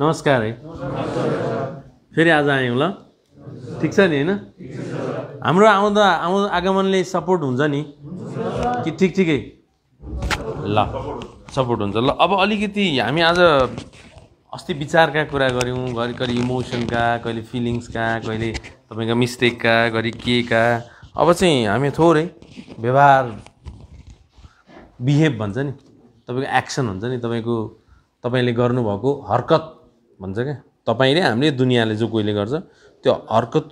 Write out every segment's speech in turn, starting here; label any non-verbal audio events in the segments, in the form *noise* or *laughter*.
नमस्कार है फेरि आज आयौँ ल ठिक छ नि होइन हाम्रो आउँदा आउँ आगमनले सपोर्ट हुन्छ नि कि ठिक ठिकै ल सपोर्ट हुन्छ ल अब अलिकति हामी आज अस्ति विचारका कुरा गऱ्यौँ घरि कहिले इमोसनका कहिले फिलिङ्सका कहिले तपाईँको मिस्टेकका घरि के का अब चाहिँ हामी थोरै व्यवहार बिहेभ भन्छ नि तपाईँको एक्सन हुन्छ नि तपाईँको तपाईँले गर्नुभएको हरकत भन्छ क्या तपाईँले हामीले दुनियाँले जो कोहीले गर्छ त्यो हर्कत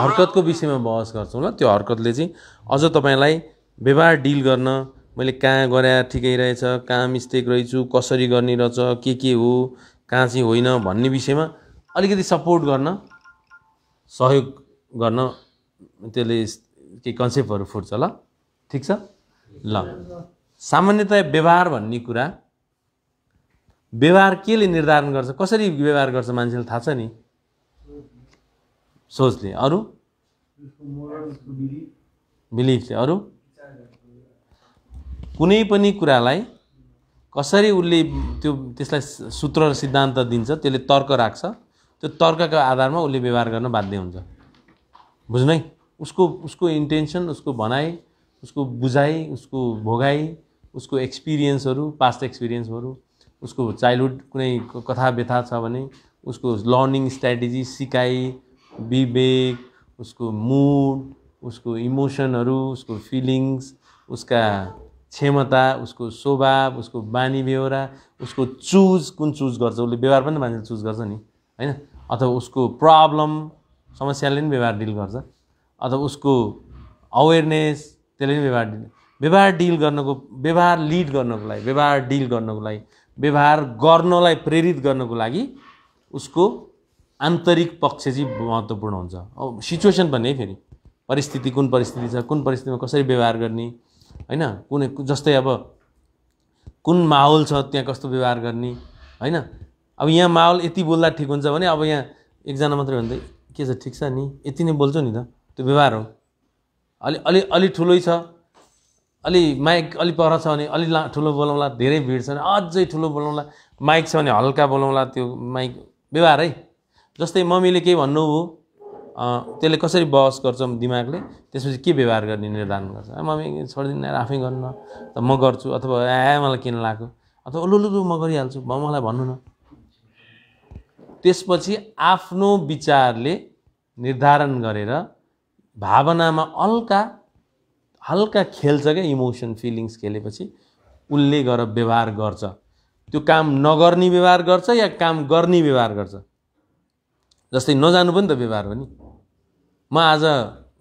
हर्कतको विषयमा बहस गर्छौँ ल त्यो हर्कतले चाहिँ अझ तपाईँलाई व्यवहार डिल गर्न मैले कहाँ गरे ठिकै रहेछ कहाँ मिस्टेक रहेछु कसरी गर्ने रहेछ के के हो कहाँ चाहिँ होइन भन्ने विषयमा अलिकति सपोर्ट गर्न सहयोग गर्न त्यसले केही कन्सेप्टहरू फुट्छ ल ठिक छ ल सामान्यतया व्यवहार भन्ने कुरा व्यवहार केले निर्धारण गर्छ कसरी व्यवहार गर्छ मान्छेले थाहा छ नि सोचले अरू बिलिफले अरू कुनै पनि कुरालाई कसरी उसले त्यो त्यसलाई सूत्र र सिद्धान्त दिन्छ त्यसले तर्क राख्छ त्यो तर्कको आधारमा उसले व्यवहार गर्न बाध्य हुन्छ है उसको उसको इन्टेन्सन उसको भनाइ उसको बुझाइ उसको भोगाइ उसको एक्सपिरियन्सहरू पास्ट एक्सपिरियन्सहरू उसको चाइल्डहुड कुनै कथा व्यथा छ भने उसको लर्निङ स्ट्राटेजी सिकाइ विवेक उसको मुड उसको इमोसनहरू उसको फिलिङ्स उसका क्षमता उसको स्वभाव उसको बानी बेहोरा उसको चुज कुन चुज गर्छ उसले व्यवहार पनि मान्छेले चुज गर्छ नि होइन अथवा उसको प्रब्लम समस्याले पनि व्यवहार डिल गर्छ अथवा उसको अवेरनेस त्यसले पनि व्यवहार डिल व्यवहार डिल गर्नको व्यवहार लिड गर्नको लागि व्यवहार डिल गर्नको लागि व्यवहार गर्नलाई प्रेरित गर्नको लागि उसको आन्तरिक पक्ष चाहिँ महत्त्वपूर्ण हुन्छ अब सिचुएसन भन्ने फेरि परिस्थिति कुन परिस्थिति छ कुन परिस्थितिमा कसरी व्यवहार गर्ने होइन कुनै जस्तै अब कुन माहौल छ त्यहाँ कस्तो व्यवहार गर्ने होइन अब यहाँ माहौल यति बोल्दा ठिक हुन्छ भने अब यहाँ एकजना मात्रै भन्दै के छ ठिक छ नि यति नै बोल्छु नि त त्यो व्यवहार हो अलि अलि अलि ठुलै छ अलि माइक अलि पर छ भने अलि ला ठुलो बोलाउँला धेरै भिड छ भने अझै ठुलो बोलाउँला माइक छ भने हल्का बोलाउँला त्यो माइक व्यवहार है जस्तै मम्मीले केही भन्नु हो त्यसले कसरी बहस गर्छ दिमागले त्यसपछि के व्यवहार गर्ने निर्धारण गर्छ मम्मी छोडिदिनु आफै गर्न त म गर्छु अथवा ए मलाई किन लाग्यो अथवा लु म गरिहाल्छु मलाई भन्नु न त्यसपछि आफ्नो विचारले निर्धारण गरेर भावनामा हल्का हल्का खेल्छ क्या इमोसन फिलिङ्स खेलेपछि उसले गएर व्यवहार गर्छ त्यो काम नगर्ने व्यवहार गर्छ या काम गर्ने व्यवहार गर्छ जस्तै नजानु पनि त व्यवहार हो नि म आज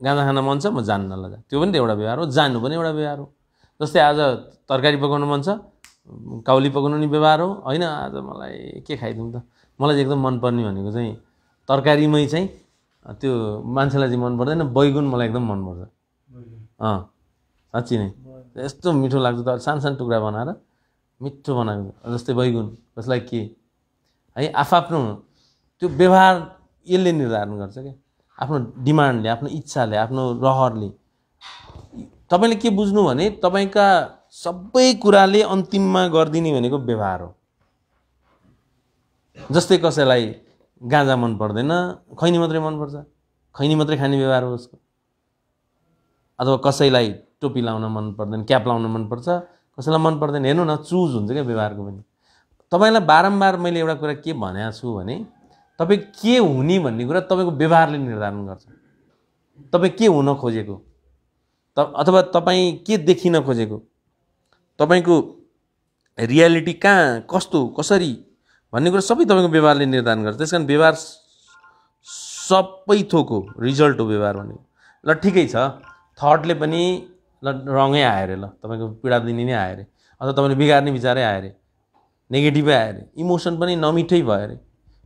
गाँदा खान मन छ म जान्न लगा त्यो पनि त एउटा व्यवहार हो जानु पनि एउटा व्यवहार हो जस्तै आज तरकारी पकाउनु मन छ काउली पकाउनु नि व्यवहार हो होइन आज मलाई के खाइदिउँ त मलाई चाहिँ एकदम मनपर्ने भनेको चाहिँ तरकारीमै चाहिँ त्यो मान्छेलाई चाहिँ मन पर्दैन बैगुन मलाई एकदम मनपर्छ अँ साँच्ची नै यस्तो मिठो लाग्छ त सानो सानो टुक्रा बनाएर मिठो बनाएको जस्तै बैगुन कसलाई के है आफआफ्नो त्यो व्यवहार यसले निर्धारण गर्छ क्या आफ्नो डिमान्डले आफ्नो इच्छाले आफ्नो रहरले तपाईँले के बुझ्नु भने तपाईँका सबै कुराले अन्तिममा गरिदिने भनेको व्यवहार हो जस्तै कसैलाई गाँजा मन पर्दैन खैनी मात्रै मनपर्छ खैनी मात्रै खाने व्यवहार हो उसको अथवा कसैलाई टोपी लाउन मन पर्दैन क्याप लाउन मनपर्छ कसैलाई मन पर्दैन हेर्नु न चुज हुन्छ क्या व्यवहारको पनि तपाईँलाई बारम्बार मैले एउटा कुरा के भनेको छु भने तपाईँ के हुने भन्ने कुरा तपाईँको व्यवहारले निर्धारण गर्छ तपाईँ के हुन खोजेको त अथवा तपाईँ के देखिन खोजेको तपाईँको रियालिटी कहाँ कस्तो कसरी भन्ने कुरा सबै तपाईँको व्यवहारले निर्धारण गर्छ त्यस कारण व्यवहार सबै थोक हो रिजल्ट हो व्यवहार भनेको ल ठिकै छ थटले पनि ल रङै आयो अरे ल तपाईँको पीडा दिने नै आयो अरे अथवा तपाईँले बिगार्ने विचारै आयो अरे नेगेटिभै आयो अरे इमोसन पनि नमिठै भयो अरे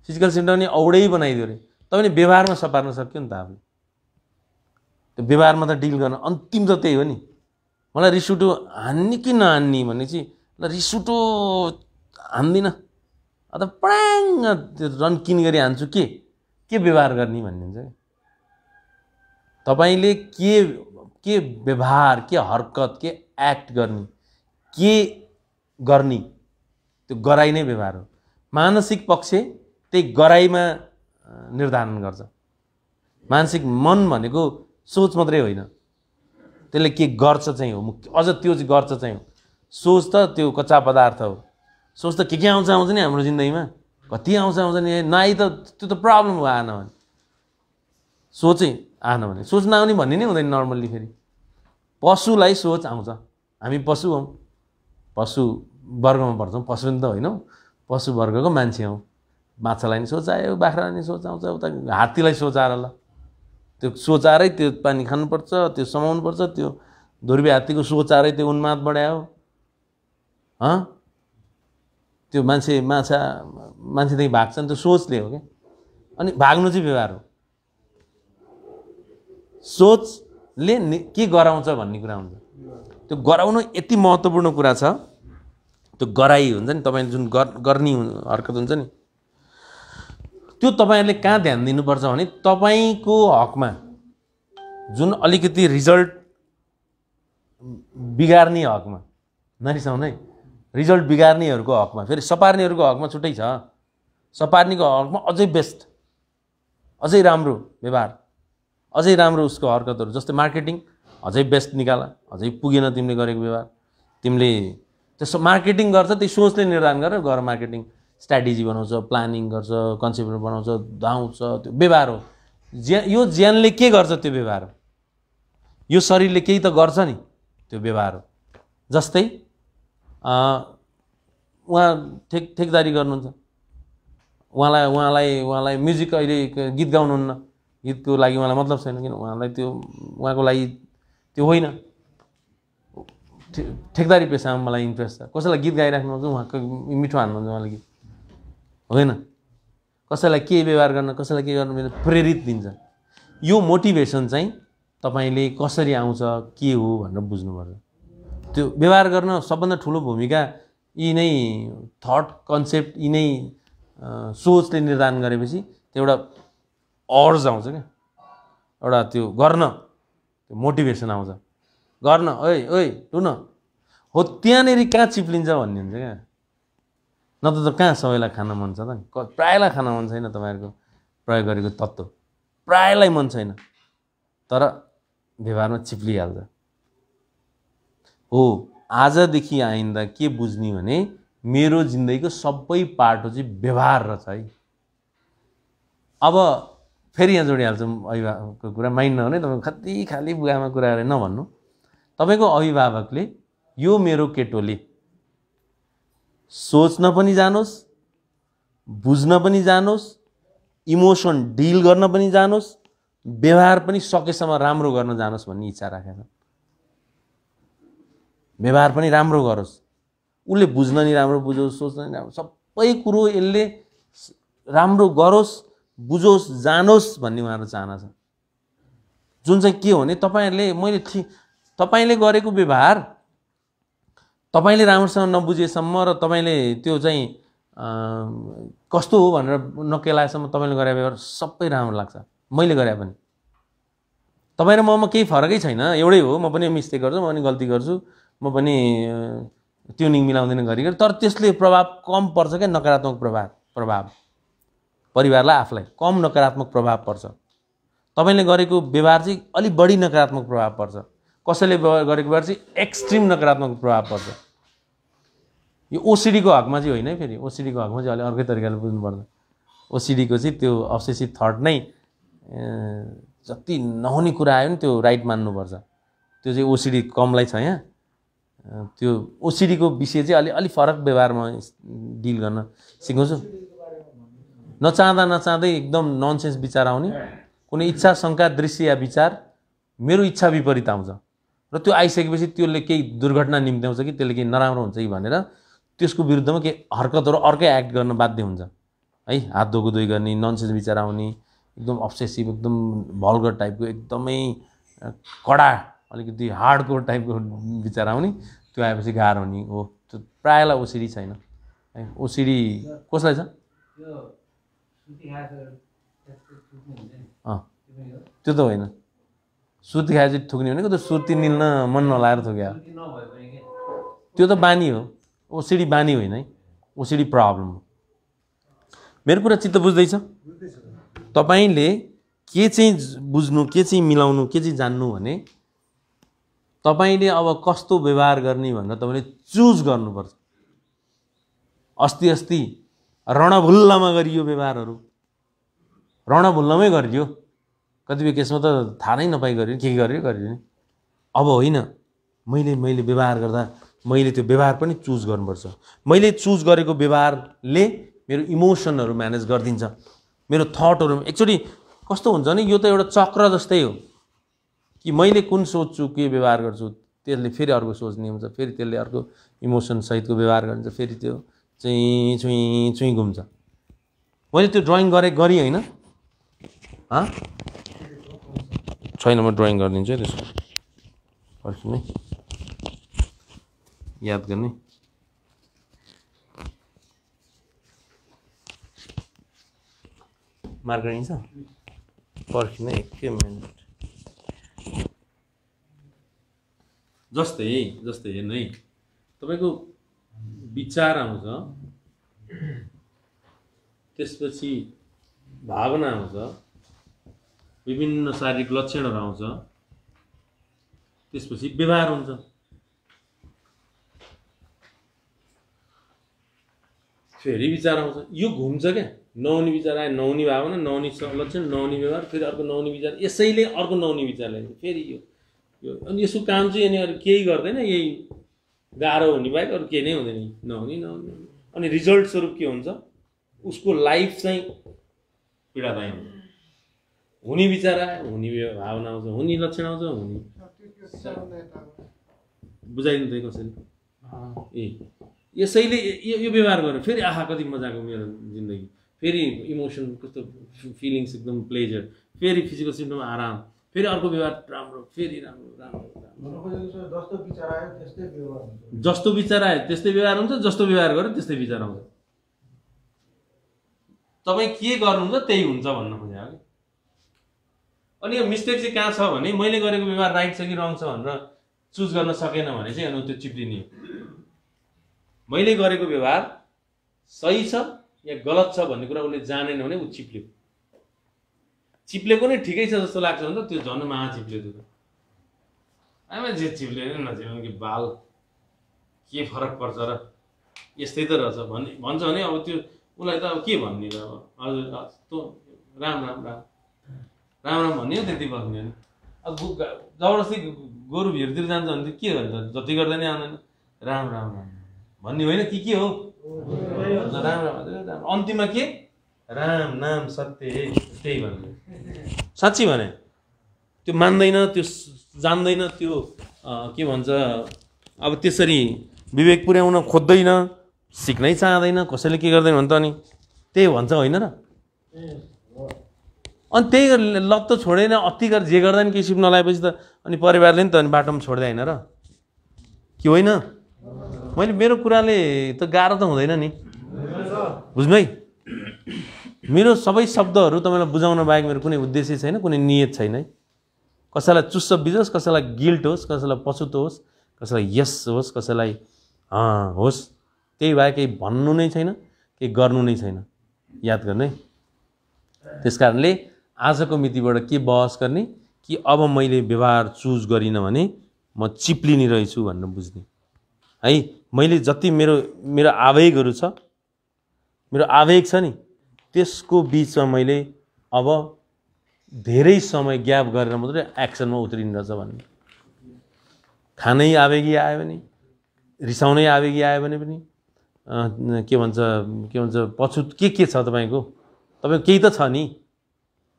फिजिकल सिम्टम पनि औडै बनाइदियो अरे तपाईँले व्यवहारमा सपार्न सक्यो नि त आफूले त्यो व्यवहारमा त डिल गर्न अन्तिम त त्यही हो नि मलाई रिसुटो हान्ने कि नहान्ने भनेपछि ल रिसुटो हान्दिनँ अथवा प्राङ त्यो रन्किन गरी हान्छु के के व्यवहार गर्ने भन्ने हुन्छ तपाईँले के के व्यवहार के हरकत के एक्ट गर्ने के गर्ने त्यो गराइ नै व्यवहार हो मानसिक पक्ष त्यही गराइमा निर्धारण गर्छ मानसिक मन भनेको सोच मात्रै होइन त्यसले के गर्छ चाहिँ हो मुख्य अझ त्यो चाहिँ गर्छ चाहिँ हो सोच त त्यो कच्चा पदार्थ हो सोच त के के आउँछ आउँछ नि हाम्रो जिन्दगीमा कति आउँछ आउँछ नि नआई त त्यो त प्रब्लम हो आएन भने सोचेँ आएन भने सोच नआउने भन्ने नै हुँदैन नर्मल्ली फेरि पशुलाई सोच आउँछ हामी पशु हौँ पशु वर्गमा पर्छौँ पशु त होइनौँ वर्गको मान्छे हौँ माछालाई नि सोच आयो बाख्रालाई नि सोच आउँछ उता हात्तीलाई सोचाएर ल त्यो सोचाएरै त्यो पानी खानुपर्छ त्यो समाउनु पर्छ त्यो धुर्बी हात्तीको सोचाएरै त्यो उन्माद बढायो हँ त्यो मान्छे माछा मान्छेदेखि भाग्छ नि त्यो सोचले हो क्या अनि भाग्नु चाहिँ व्यवहार हो सोचले के गराउँछ भन्ने कुरा हुन्छ त्यो गराउनु यति महत्त्वपूर्ण कुरा छ त्यो गराइ हुन्छ नि तपाईँले जुन गर्ने हरकत हुन्छ नि त्यो तपाईँहरूले कहाँ ध्यान दिनुपर्छ भने तपाईँको हकमा जुन अलिकति रिजल्ट बिगार्ने हकमा नरिसाउनु है रिजल्ट बिगार्नेहरूको हकमा फेरि सपार्नेहरूको हकमा छुट्टै छ सपार्नेको हकमा अझै बेस्ट अझै राम्रो व्यवहार अझै राम्रो उसको हरकतहरू जस्तै मार्केटिङ अझै बेस्ट निकाल अझै पुगेन तिमीले गरेको व्यवहार तिमीले त्यसो मार्केटिङ गर्छ त्यही सोचले निर्धारण गरेर गएर मार्केटिङ स्ट्राटेजी बनाउँछ प्लानिङ गर्छ कन्सेप्ट बनाउँछ धाउँछ त्यो व्यवहार हो ज्या यो ज्यानले के गर्छ त्यो व्यवहार हो यो शरीरले केही त गर्छ नि त्यो व्यवहार हो जस्तै उहाँ ठेक ठेकदारी गर्नुहुन्छ उहाँलाई उहाँलाई उहाँलाई म्युजिक अहिले गीत गाउनुहुन्न गीतको लागि उहाँलाई मतलब छैन किन उहाँलाई त्यो उहाँको लागि त्यो होइन ठेकदारी पेसामा मलाई इन्ट्रेस्ट छ कसैलाई गीत गाइराख्नुहुन्छ उहाँको मिठो हान्नुहुन्छ उहाँले गीत होइन कसैलाई के व्यवहार गर्न कसैलाई के गर्नु प्रेरित दिन्छ यो मोटिभेसन चाहिँ तपाईँले कसरी आउँछ के हो भनेर बुझ्नुपर्छ त्यो व्यवहार गर्न सबभन्दा ठुलो भूमिका यी नै थट कन्सेप्ट यी नै सोचले निर्धारण गरेपछि त्यो एउटा अर्ज आउँछ क्या एउटा त्यो गर्न त्यो मोटिभेसन आउँछ गर्न ओइ ओइ टु न हो त्यहाँनिर कहाँ चिप्लिन्छ भन्ने हुन्छ क्या नत्र त कहाँ सबैलाई खान मन छ त प्रायलाई खान मन छैन तपाईँहरूको प्रयोग गरेको तत्त्व प्रायलाई मन छैन तर व्यवहारमा चिप्लिहाल्छ हो आजदेखि आइन्दा के बुझ्ने भने मेरो जिन्दगीको सबै पाटो चाहिँ व्यवहार रहेछ है अब फेरि यहाँ जोडिहाल्छौँ अभिभावकको कुरा माइन्ड नहुने तपाईँको खति खालि बुवामा कुरा गरेर नभन्नु तपाईँको अभिभावकले यो मेरो केटोले सोच्न पनि जानुहोस् बुझ्न पनि जानुहोस् इमोसन डिल गर्न पनि जानुहोस् व्यवहार पनि सकेसम्म राम्रो गर्न जानुहोस् भन्ने इच्छा राखेका छन् व्यवहार पनि राम्रो गरोस् उसले बुझ्न नि राम्रो बुझोस् सोच्न नि राम्रो सबै कुरो यसले राम्रो गरोस् बुझोस् जानोस् भन्ने उहाँहरू चाहना छ जुन चाहिँ के हो भने तपाईँहरूले मैले ठि तपाईँले गरेको व्यवहार तपाईँले राम्रोसँग नबुझेसम्म र तपाईँले त्यो चाहिँ कस्तो हो भनेर नकेलाएसम्म तपाईँले गरे व्यवहार सबै राम्रो लाग्छ मैले गरे पनि तपाईँ र ममा केही फरकै छैन एउटै हो म पनि मिस्टेक गर्छु म पनि गल्ती गर्छु म पनि ट्युनिङ मिलाउँदैन घरिघरि तर त्यसले प्रभाव कम पर्छ क्या नकारात्मक प्रभाव प्रभाव परिवारलाई आफूलाई कम नकारात्मक प्रभाव पर्छ तपाईँले गरेको व्यवहार चाहिँ अलिक बढी नकारात्मक प्रभाव पर्छ कसैले गरेको व्यवहार चाहिँ एक्सट्रिम नकारात्मक प्रभाव पर्छ यो ओसिडीको हकमा चाहिँ होइन है फेरि ओसिडीको हकमा चाहिँ अलिक अर्कै तरिकाले बुझ्नुपर्छ ओसिडीको चाहिँ त्यो अब्सेसिभ थट नै जति नहुने कुरा आयो नि त्यो राइट मान्नुपर्छ त्यो चाहिँ ओसिडी कमलाई छ यहाँ त्यो ओसिडीको विषय चाहिँ अलिक अलिक फरक व्यवहारमा डिल गर्न सिकाउँछु नचाहँदा नचाहँदै एकदम ननसेन्स विचार आउने कुनै इच्छा शङ्का दृश्य या विचार मेरो इच्छा विपरीत आउँछ र त्यो आइसकेपछि त्यसले केही दुर्घटना निम्त्याउँछ कि त्यसले केही नराम्रो हुन्छ कि भनेर त्यसको विरुद्धमा केही हरकतहरू अर्कै एक्ट गर्न बाध्य हुन्छ है हात धोकुधोइ गर्ने ननसेन्स विचार आउने एकदम अप्सेसिभ एकदम भल्गर टाइपको एकदमै कडा अलिकति हार्डको टाइपको विचार आउने त्यो आएपछि गाह्रो हुने हो त्यो प्रायःलाई ओसिडी छैन है ओसिडी कसलाई छ त्यो त होइन सुती चाहिँ थुक्ने भनेको त सुर्ती निल्न मन नलाएर थुक्यो त्यो त बानी हो ओसिडी बानी होइन है ओसिडी प्रब्लम हो मेरो कुरा चित्त बुझ्दैछ तपाईँले के चाहिँ बुझ्नु के चाहिँ मिलाउनु के चाहिँ जान्नु भने तपाईँले अब कस्तो व्यवहार गर्ने भनेर तपाईँले चुज गर्नुपर्छ अस्ति अस्ति रणभुल्लमा गरियो व्यवहारहरू रणभुल्लमै गरिदियो कतिपय केसमा त थाहा नै नपाइ नि के गर्यो गरियो नि अब होइन मैले मैले व्यवहार गर्दा मैले त्यो व्यवहार पनि चुज गर्नुपर्छ मैले चुज गरेको व्यवहारले मेरो इमोसनहरू म्यानेज गरिदिन्छ मेरो थटहरू एकचोटि कस्तो हुन्छ नि यो त एउटा चक्र जस्तै हो कि मैले कुन सोच्छु के व्यवहार गर्छु त्यसले फेरि अर्को सोच्ने हुन्छ फेरि त्यसले अर्को इमोसनसहितको व्यवहार गरिन्छ फेरि त्यो चाहिँ छुइँ छुइँ घुम्छ मैले त्यो ड्रइङ गरे गरेँ होइन छैन म ड्रइङ गरिदिन्छु है त्यसको है याद गर्ने मार्केटिङ छ पर्खिने एकै मिनट जस्तै जस्तै हेर्नु है तपाईँको विचार आउँछ त्यसपछि भावना आउँछ विभिन्न शारीरिक लक्षणहरू आउँछ त्यसपछि व्यवहार हुन्छ फेरि विचार आउँछ यो घुम्छ क्या नौनी विचार आयो नौनी भावना नौनी लक्षण नौनी व्यवहार फेरि अर्को नौनी विचार यसैले अर्को नौनी विचार ल्याइन्छ फेरि यो यो अनि यसको काम चाहिँ यहाँनिर केही गर्दैन यही गाह्रो हुने बाहेक अरू केही नै हुँदैन नहुने नहुने अनि रिजल्ट स्वरूप के हुन्छ उसको लाइफ चाहिँ पीडादायी हुन्छ हुने विचार आयो हुने भावना आउँछ हुने लक्षण आउँछ हुने बुझाइदिनु त कसैले ए यसैले यो व्यवहार गर्नु फेरि आहा कति मजाको मेरो जिन्दगी फेरि इमोसन कस्तो फिलिङ्स एकदम प्लेजर फेरि फिजिकल सिम्टम आराम फेरि अर्को व्यवहार राम्रो फेरि राम्रो राम्रो जस्तो विचार आयो त्यस्तै व्यवहार हुन्छ जस्तो व्यवहार गर्यो त्यस्तै विचार आउँछ तपाईँ के गर्नुहुन्छ त्यही हुन्छ भन्न खोजे कि अनि यो मिस्टेक चाहिँ कहाँ छ भने मैले गरेको व्यवहार राइट छ कि रङ छ भनेर चुज गर्न सकेन भने चाहिँ अनि त्यो चिप्लिने मैले गरेको व्यवहार सही छ या गलत छ भन्ने कुरा उसले जानेन भने ऊ चिप्ल्यो चिप्लेको नै ठिकै छ जस्तो लाग्छ भने त त्यो झन् महा त आमा जे चिप्ले नै नचिप्ले कि बाल के फरक पर्छ र यस्तै त रहेछ भन्ने भन्छ भने अब त्यो उसलाई त अब के भन्ने र अब हजुर त्यो राम राम राम राम राम भन्ने हो त्यति बस्ने होइन अब जबरजस्ती गोरु भिरतिर जान्छ भने के भन्छ जति गर्दा नै आउँदैन राम राम राम भन्ने होइन कि के हो राम राम राम अन्तिममा के राम नाम सत्य त्यही भन्ने *laughs* साँच्ची भने त्यो मान्दैन त्यो जान्दैन त्यो के भन्छ अब त्यसरी विवेक पुर्याउन खोज्दैन सिक्नै चाहँदैन कसैले के गर्दैन भने त अनि त्यही भन्छ होइन र अनि त्यही लत त छोडेन अति गरेर जे गर्दैन नि केही सिप नलाएपछि त अनि परिवारले नि त अनि बाटोमा छोड्दै होइन र के होइन मैले मेरो कुराले त गाह्रो त हुँदैन नि बुझ्नु है मेरो सबै शब्दहरू तपाईँलाई बुझाउन बाहेक मेरो कुनै उद्देश्य छैन कुनै नियत छैन है कसैलाई चुस्स बिजोस् कसैलाई गिल्ट होस् कसैलाई पछुतो होस् कसैलाई यस होस् कसैलाई होस् त्यही भए केही भन्नु नै छैन केही गर्नु नै छैन याद गर्ने त्यस कारणले आजको मितिबाट के बहस गर्ने कि अब मैले व्यवहार चुज गरिनँ भने म चिप्लिने रहेछु भनेर बुझ्ने है मैले जति मेरो मेरो आवेगहरू छ मेरो आवेग छ नि त्यसको बिचमा मैले अब धेरै समय ग्याप गरेर मात्रै एक्सनमा रहेछ भन्ने खानै आवेगी आयो भने रिसाउनै आवेगी आयो भने पनि के भन्छ के भन्छ पछुत के के छ तपाईँको तपाईँको केही त छ नि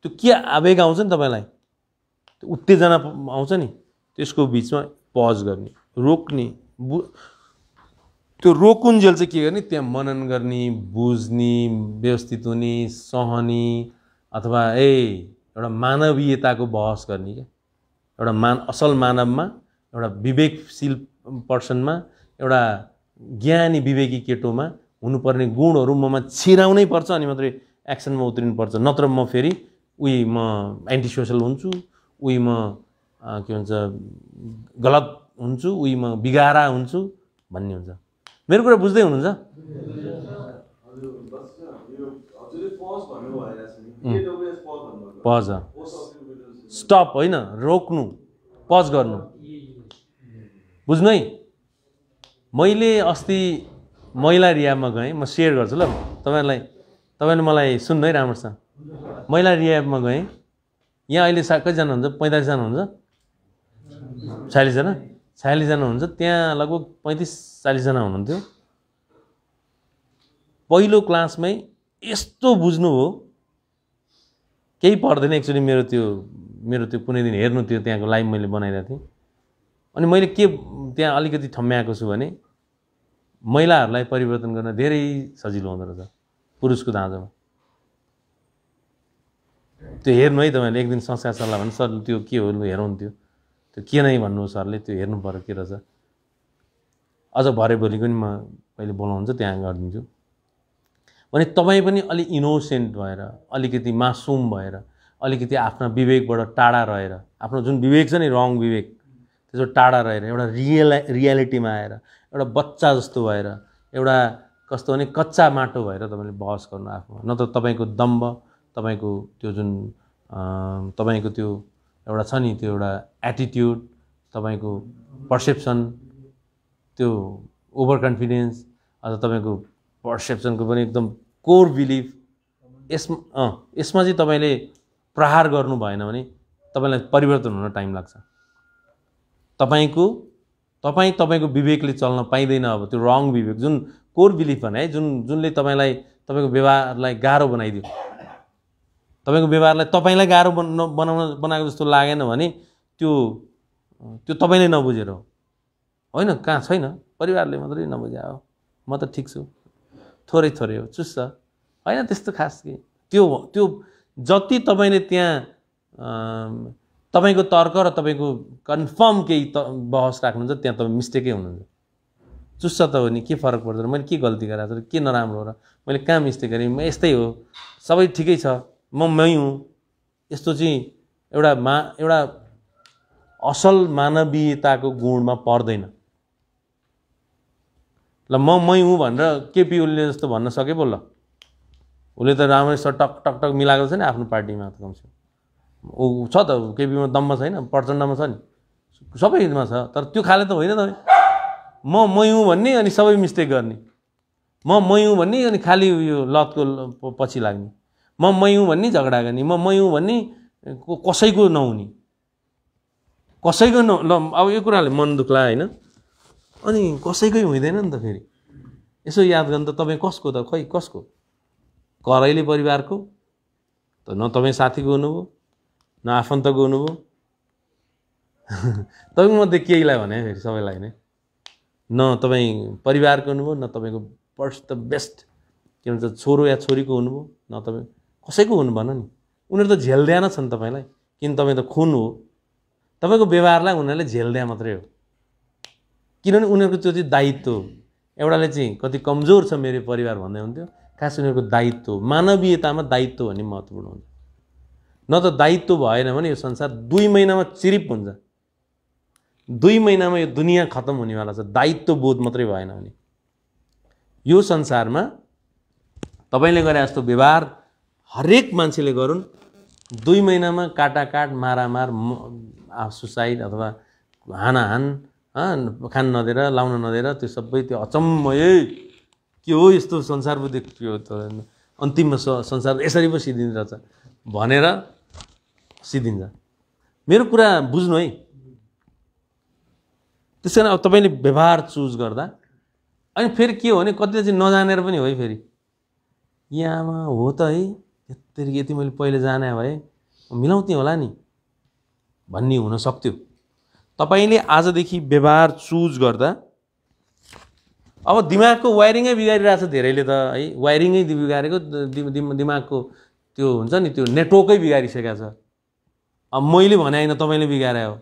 त्यो के आवेग आउँछ नि तपाईँलाई उत्तेजना आउँछ नि त्यसको बिचमा पज गर्ने रोक्ने बु त्यो रोकुन्जेल चाहिँ के गर्ने त्यहाँ मनन गर्ने बुझ्ने व्यवस्थित हुने सहने अथवा ए एउटा मानवीयताको बहस गर्ने क्या एउटा मान असल मानवमा एउटा विवेकशील पर्सनमा एउटा ज्ञानी विवेकी केटोमा हुनुपर्ने गुणहरू ममा छिराउनै पर्छ अनि मात्रै एक्सनमा पर्छ नत्र म फेरि उही म एन्टी सोसल हुन्छु उही म के भन्छ गलत हुन्छु उही म बिगारा हुन्छु भन्ने हुन्छ मेरो कुरा बुझ्दै हुनुहुन्छ पज स्टप होइन रोक्नु पज गर्नु बुझ्नु है मैले अस्ति महिला रियाबमा गएँ म सेयर गर्छु ल तपाईँहरूलाई तपाईँले मलाई सुन्नु है छ महिला रियाबमा गएँ यहाँ अहिले सा कतिजना हुन्छ पैँतालिसजना हुन्छ छयालिसजना छयालिसजना हुनुहुन्छ त्यहाँ लगभग पैँतिस चालिसजना हुनुहुन्थ्यो पहिलो क्लासमै यस्तो बुझ्नु हो केही पर्दैन एक्चुली मेरो त्यो मेरो त्यो कुनै दिन हेर्नु थियो त्यहाँको लाइभ मैले बनाइरहेको थिएँ अनि मैले के त्यहाँ अलिकति ठम्म्याएको छु भने महिलाहरूलाई परिवर्तन गर्न धेरै सजिलो हुँदो रहेछ पुरुषको धाँजोमा त्यो हेर्नु है तपाईँले एक दिन संस्कार सल्लाह भने सर त्यो के हो हेराउनु थियो त्यो के नै भन्नु सरले त्यो हेर्नु पऱ्यो के रहेछ अझ भरे भोलिको पनि म कहिले बोलाउनुहुन्छ त्यहाँ गरिदिन्छु भने तपाईँ पनि अलि इनोसेन्ट भएर अलिकति मासुम भएर अलिकति आफ्ना विवेकबाट टाढा रहेर आफ्नो जुन विवेक छ नि रङ विवेक त्यसो टाढा रहेर एउटा रियल रियालिटीमा आएर एउटा बच्चा जस्तो भएर एउटा कस्तो भने कच्चा माटो भएर तपाईँले बहस गर्नु आफ्नो न त तपाईँको दम्ब तपाईँको त्यो जुन तपाईँको त्यो एउटा छ नि त्यो एउटा एटिट्युड तपाईँको पर्सेप्सन त्यो ओभर कन्फिडेन्स अथवा तपाईँको पर्सेप्सनको पनि एकदम कोर बिलिफ यसमा यसमा चाहिँ तपाईँले प्रहार गर्नु भएन भने तपाईँलाई परिवर्तन हुन टाइम लाग्छ तपाईँको तपाईँ तपाईँको विवेकले चल्न पाइँदैन अब त्यो रङ विवेक जुन कोर बिलिफ भने है जुन जुनले तपाईँलाई तपाईँको व्यवहारलाई गाह्रो बनाइदियो तपाईँको व्यवहारलाई तपाईँलाई गाह्रो बनाउन बनाएको जस्तो लागेन भने त्यो त्यो तपाईँले नबुझेर हो होइन कहाँ छैन परिवारले मात्रै नबुझे हो म त ठिक छु थोरै थोरै हो चुस्छ होइन त्यस्तो खास के त्यो त्यो जति तपाईँले त्यहाँ तपाईँको तर्क र तपाईँको कन्फर्म केही त बहस राख्नुहुन्छ त्यहाँ तपाईँ मिस्टेकै हुनुहुन्छ चुस्छ त हो नि के फरक पर्दैन मैले के गल्ती गराएको छ के नराम्रो हो र मैले कहाँ मिस्टेक गरेँ यस्तै हो सबै ठिकै छ म मै हुँ यस्तो चाहिँ एउटा मा एउटा असल मानवीयताको गुणमा पर्दैन ल म मै हुँ भनेर केपी ओलीले जस्तो भन्न सके पो ल उसले त राम्रैसँग टक टक टक मिलाएको छ नि आफ्नो पार्टीमा त कमसेकम ऊ छ त केपीमा दम्म छैन प्रचण्डमा छ नि सबैमा छ तर त्यो खाले त होइन त म मै हुँ भन्ने अनि सबै मिस्टेक गर्ने म मै हुँ भन्ने अनि खालि यो लतको पछि लाग्ने म मयौँ भन्ने झगडा गर्ने म मयौँ भन्ने कसैको नहुने कसैको न ल अब यो कुराले मन दुख्ला होइन अनि कसैकै हुँदैन नि त फेरि यसो याद गर्नु त तपाईँ कसको त खै कसको करैले परिवारको त न तपाईँ साथीको हुनुभयो न आफन्तको हुनुभयो *laughs* मध्ये केहीलाई भने फेरि सबैलाई नै न तपाईँ परिवारको हुनुभयो न तपाईँको पर्स द बेस्ट के भन्छ छोरो या छोरीको हुनुभयो न तपाईँ कसैको हुनु भन नि उनीहरू त न छन् तपाईँलाई किन तपाईँ त खुन हो तपाईँको व्यवहारलाई उनीहरूले झेल्द्या मात्रै हो किनभने उनीहरूको त्यो चाहिँ दायित्व हो एउटाले चाहिँ कति कमजोर छ मेरो परिवार भन्दै हुन्थ्यो खास उनीहरूको दायित्व मानवीयतामा दायित्व भन्ने महत्त्वपूर्ण हुन्छ न त दायित्व भएन भने यो संसार दुई महिनामा चिरिप हुन्छ दुई महिनामा यो दुनियाँ खत्तम हुनेवाला छ दायित्व बोध मात्रै भएन भने यो संसारमा तपाईँले गरे जस्तो व्यवहार हरेक मान्छेले गरून् दुई महिनामा काटाकाट मारामार सुसाइड अथवा हानाहान खान नदिएर लाउन नदिएर त्यो सबै त्यो अचम्म के हो यस्तो संसार पो देखियो त अन्तिममा संसार यसरी पो सिद्धिँदो रहेछ भनेर सिद्धिन्छ मेरो कुरा बुझ्नु है त्यस कारण अब तपाईँले व्यवहार चुज गर्दा अनि फेरि के हो भने कतिले चाहिँ नजानेर पनि हो है फेरि यहाँमा हो त है त्यहाँदेखि यति मैले पहिले जाने भए मिलाउँथेँ होला नि भन्ने हुन सक्थ्यो तपाईँले आजदेखि व्यवहार चुज गर्दा अब दिमागको वायरिङै बिगारिरहेछ धेरैले त है वायरिङै बिगारेको दिमागको त्यो हुन्छ नि त्यो नेटवर्कै बिगारिसकेको छ अब मैले भने होइन तपाईँले बिगारे हो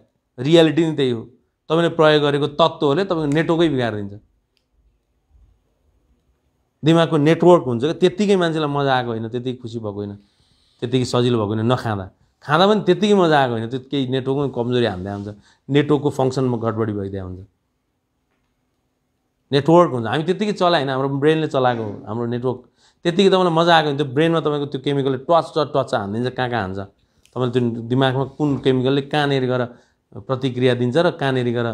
रियालिटी नै त्यही हो तपाईँले प्रयोग गरेको तत्त्वहरूले तपाईँको नेटवर्कै बिगारिदिन्छ दिमागको नेटवर्क हुन्छ क्या त्यत्तिकै मान्छेलाई मजा आएको होइन त्यत्तिकै खुसी भएको होइन त्यत्तिकै सजिलो भएको होइन नखाँदा खाँदा पनि त्यत्तिकै मजा आएको होइन त्यो केही नेटवर्कमै कमजोरी हान्दै हुन्छ नेटवर्कको फङ्सनमा गडबडी भइदिया हुन्छ नेटवर्क हुन्छ हामी त्यत्तिकै चलाएन हाम्रो ब्रेनले चलाएको हाम्रो नेटवर्क त्यत्तिकै तपाईँलाई मजा आएको हुन्छ ब्रेनमा तपाईँको त्यो केमिकलले टच टच टच हानिदिन्छ कहाँ कहाँ हान्छ तपाईँले त्यो दिमागमा कुन केमिकलले कहाँनिर गएर प्रतिक्रिया दिन्छ र कहाँनिर गएर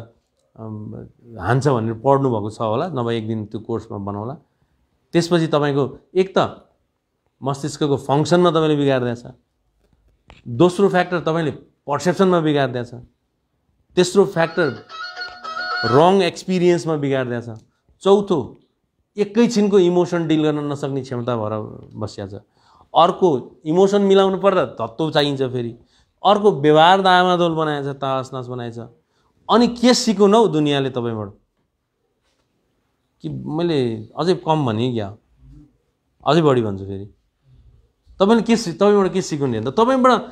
हान्छ भनेर पढ्नुभएको छ होला नभए एक दिन त्यो कोर्समा बनाउला त्यसपछि तपाईँको एक त मस्तिष्कको फङ्सनमा तपाईँले बिगार्दैछ दोस्रो फ्याक्टर तपाईँले पर्सेप्सनमा बिगार्दैछ तेस्रो फ्याक्टर रङ एक्सपिरियन्समा बिगार्दैछ चौथो एकैछिनको इमोसन डिल गर्न नसक्ने क्षमता भएर बसिया छ अर्को इमोसन मिलाउनु पर्दा धत्तो चाहिन्छ फेरि अर्को व्यवहार दामादोल बनाएछ तास नास बनाएछ अनि के सिकाउनु हौ दुनियाँले तपाईँबाट कि मैले अझै कम भने क्या अझै बढी भन्छु फेरि तपाईँले के सि तपाईँबाट के सिक्नुहुने त तपाईँबाट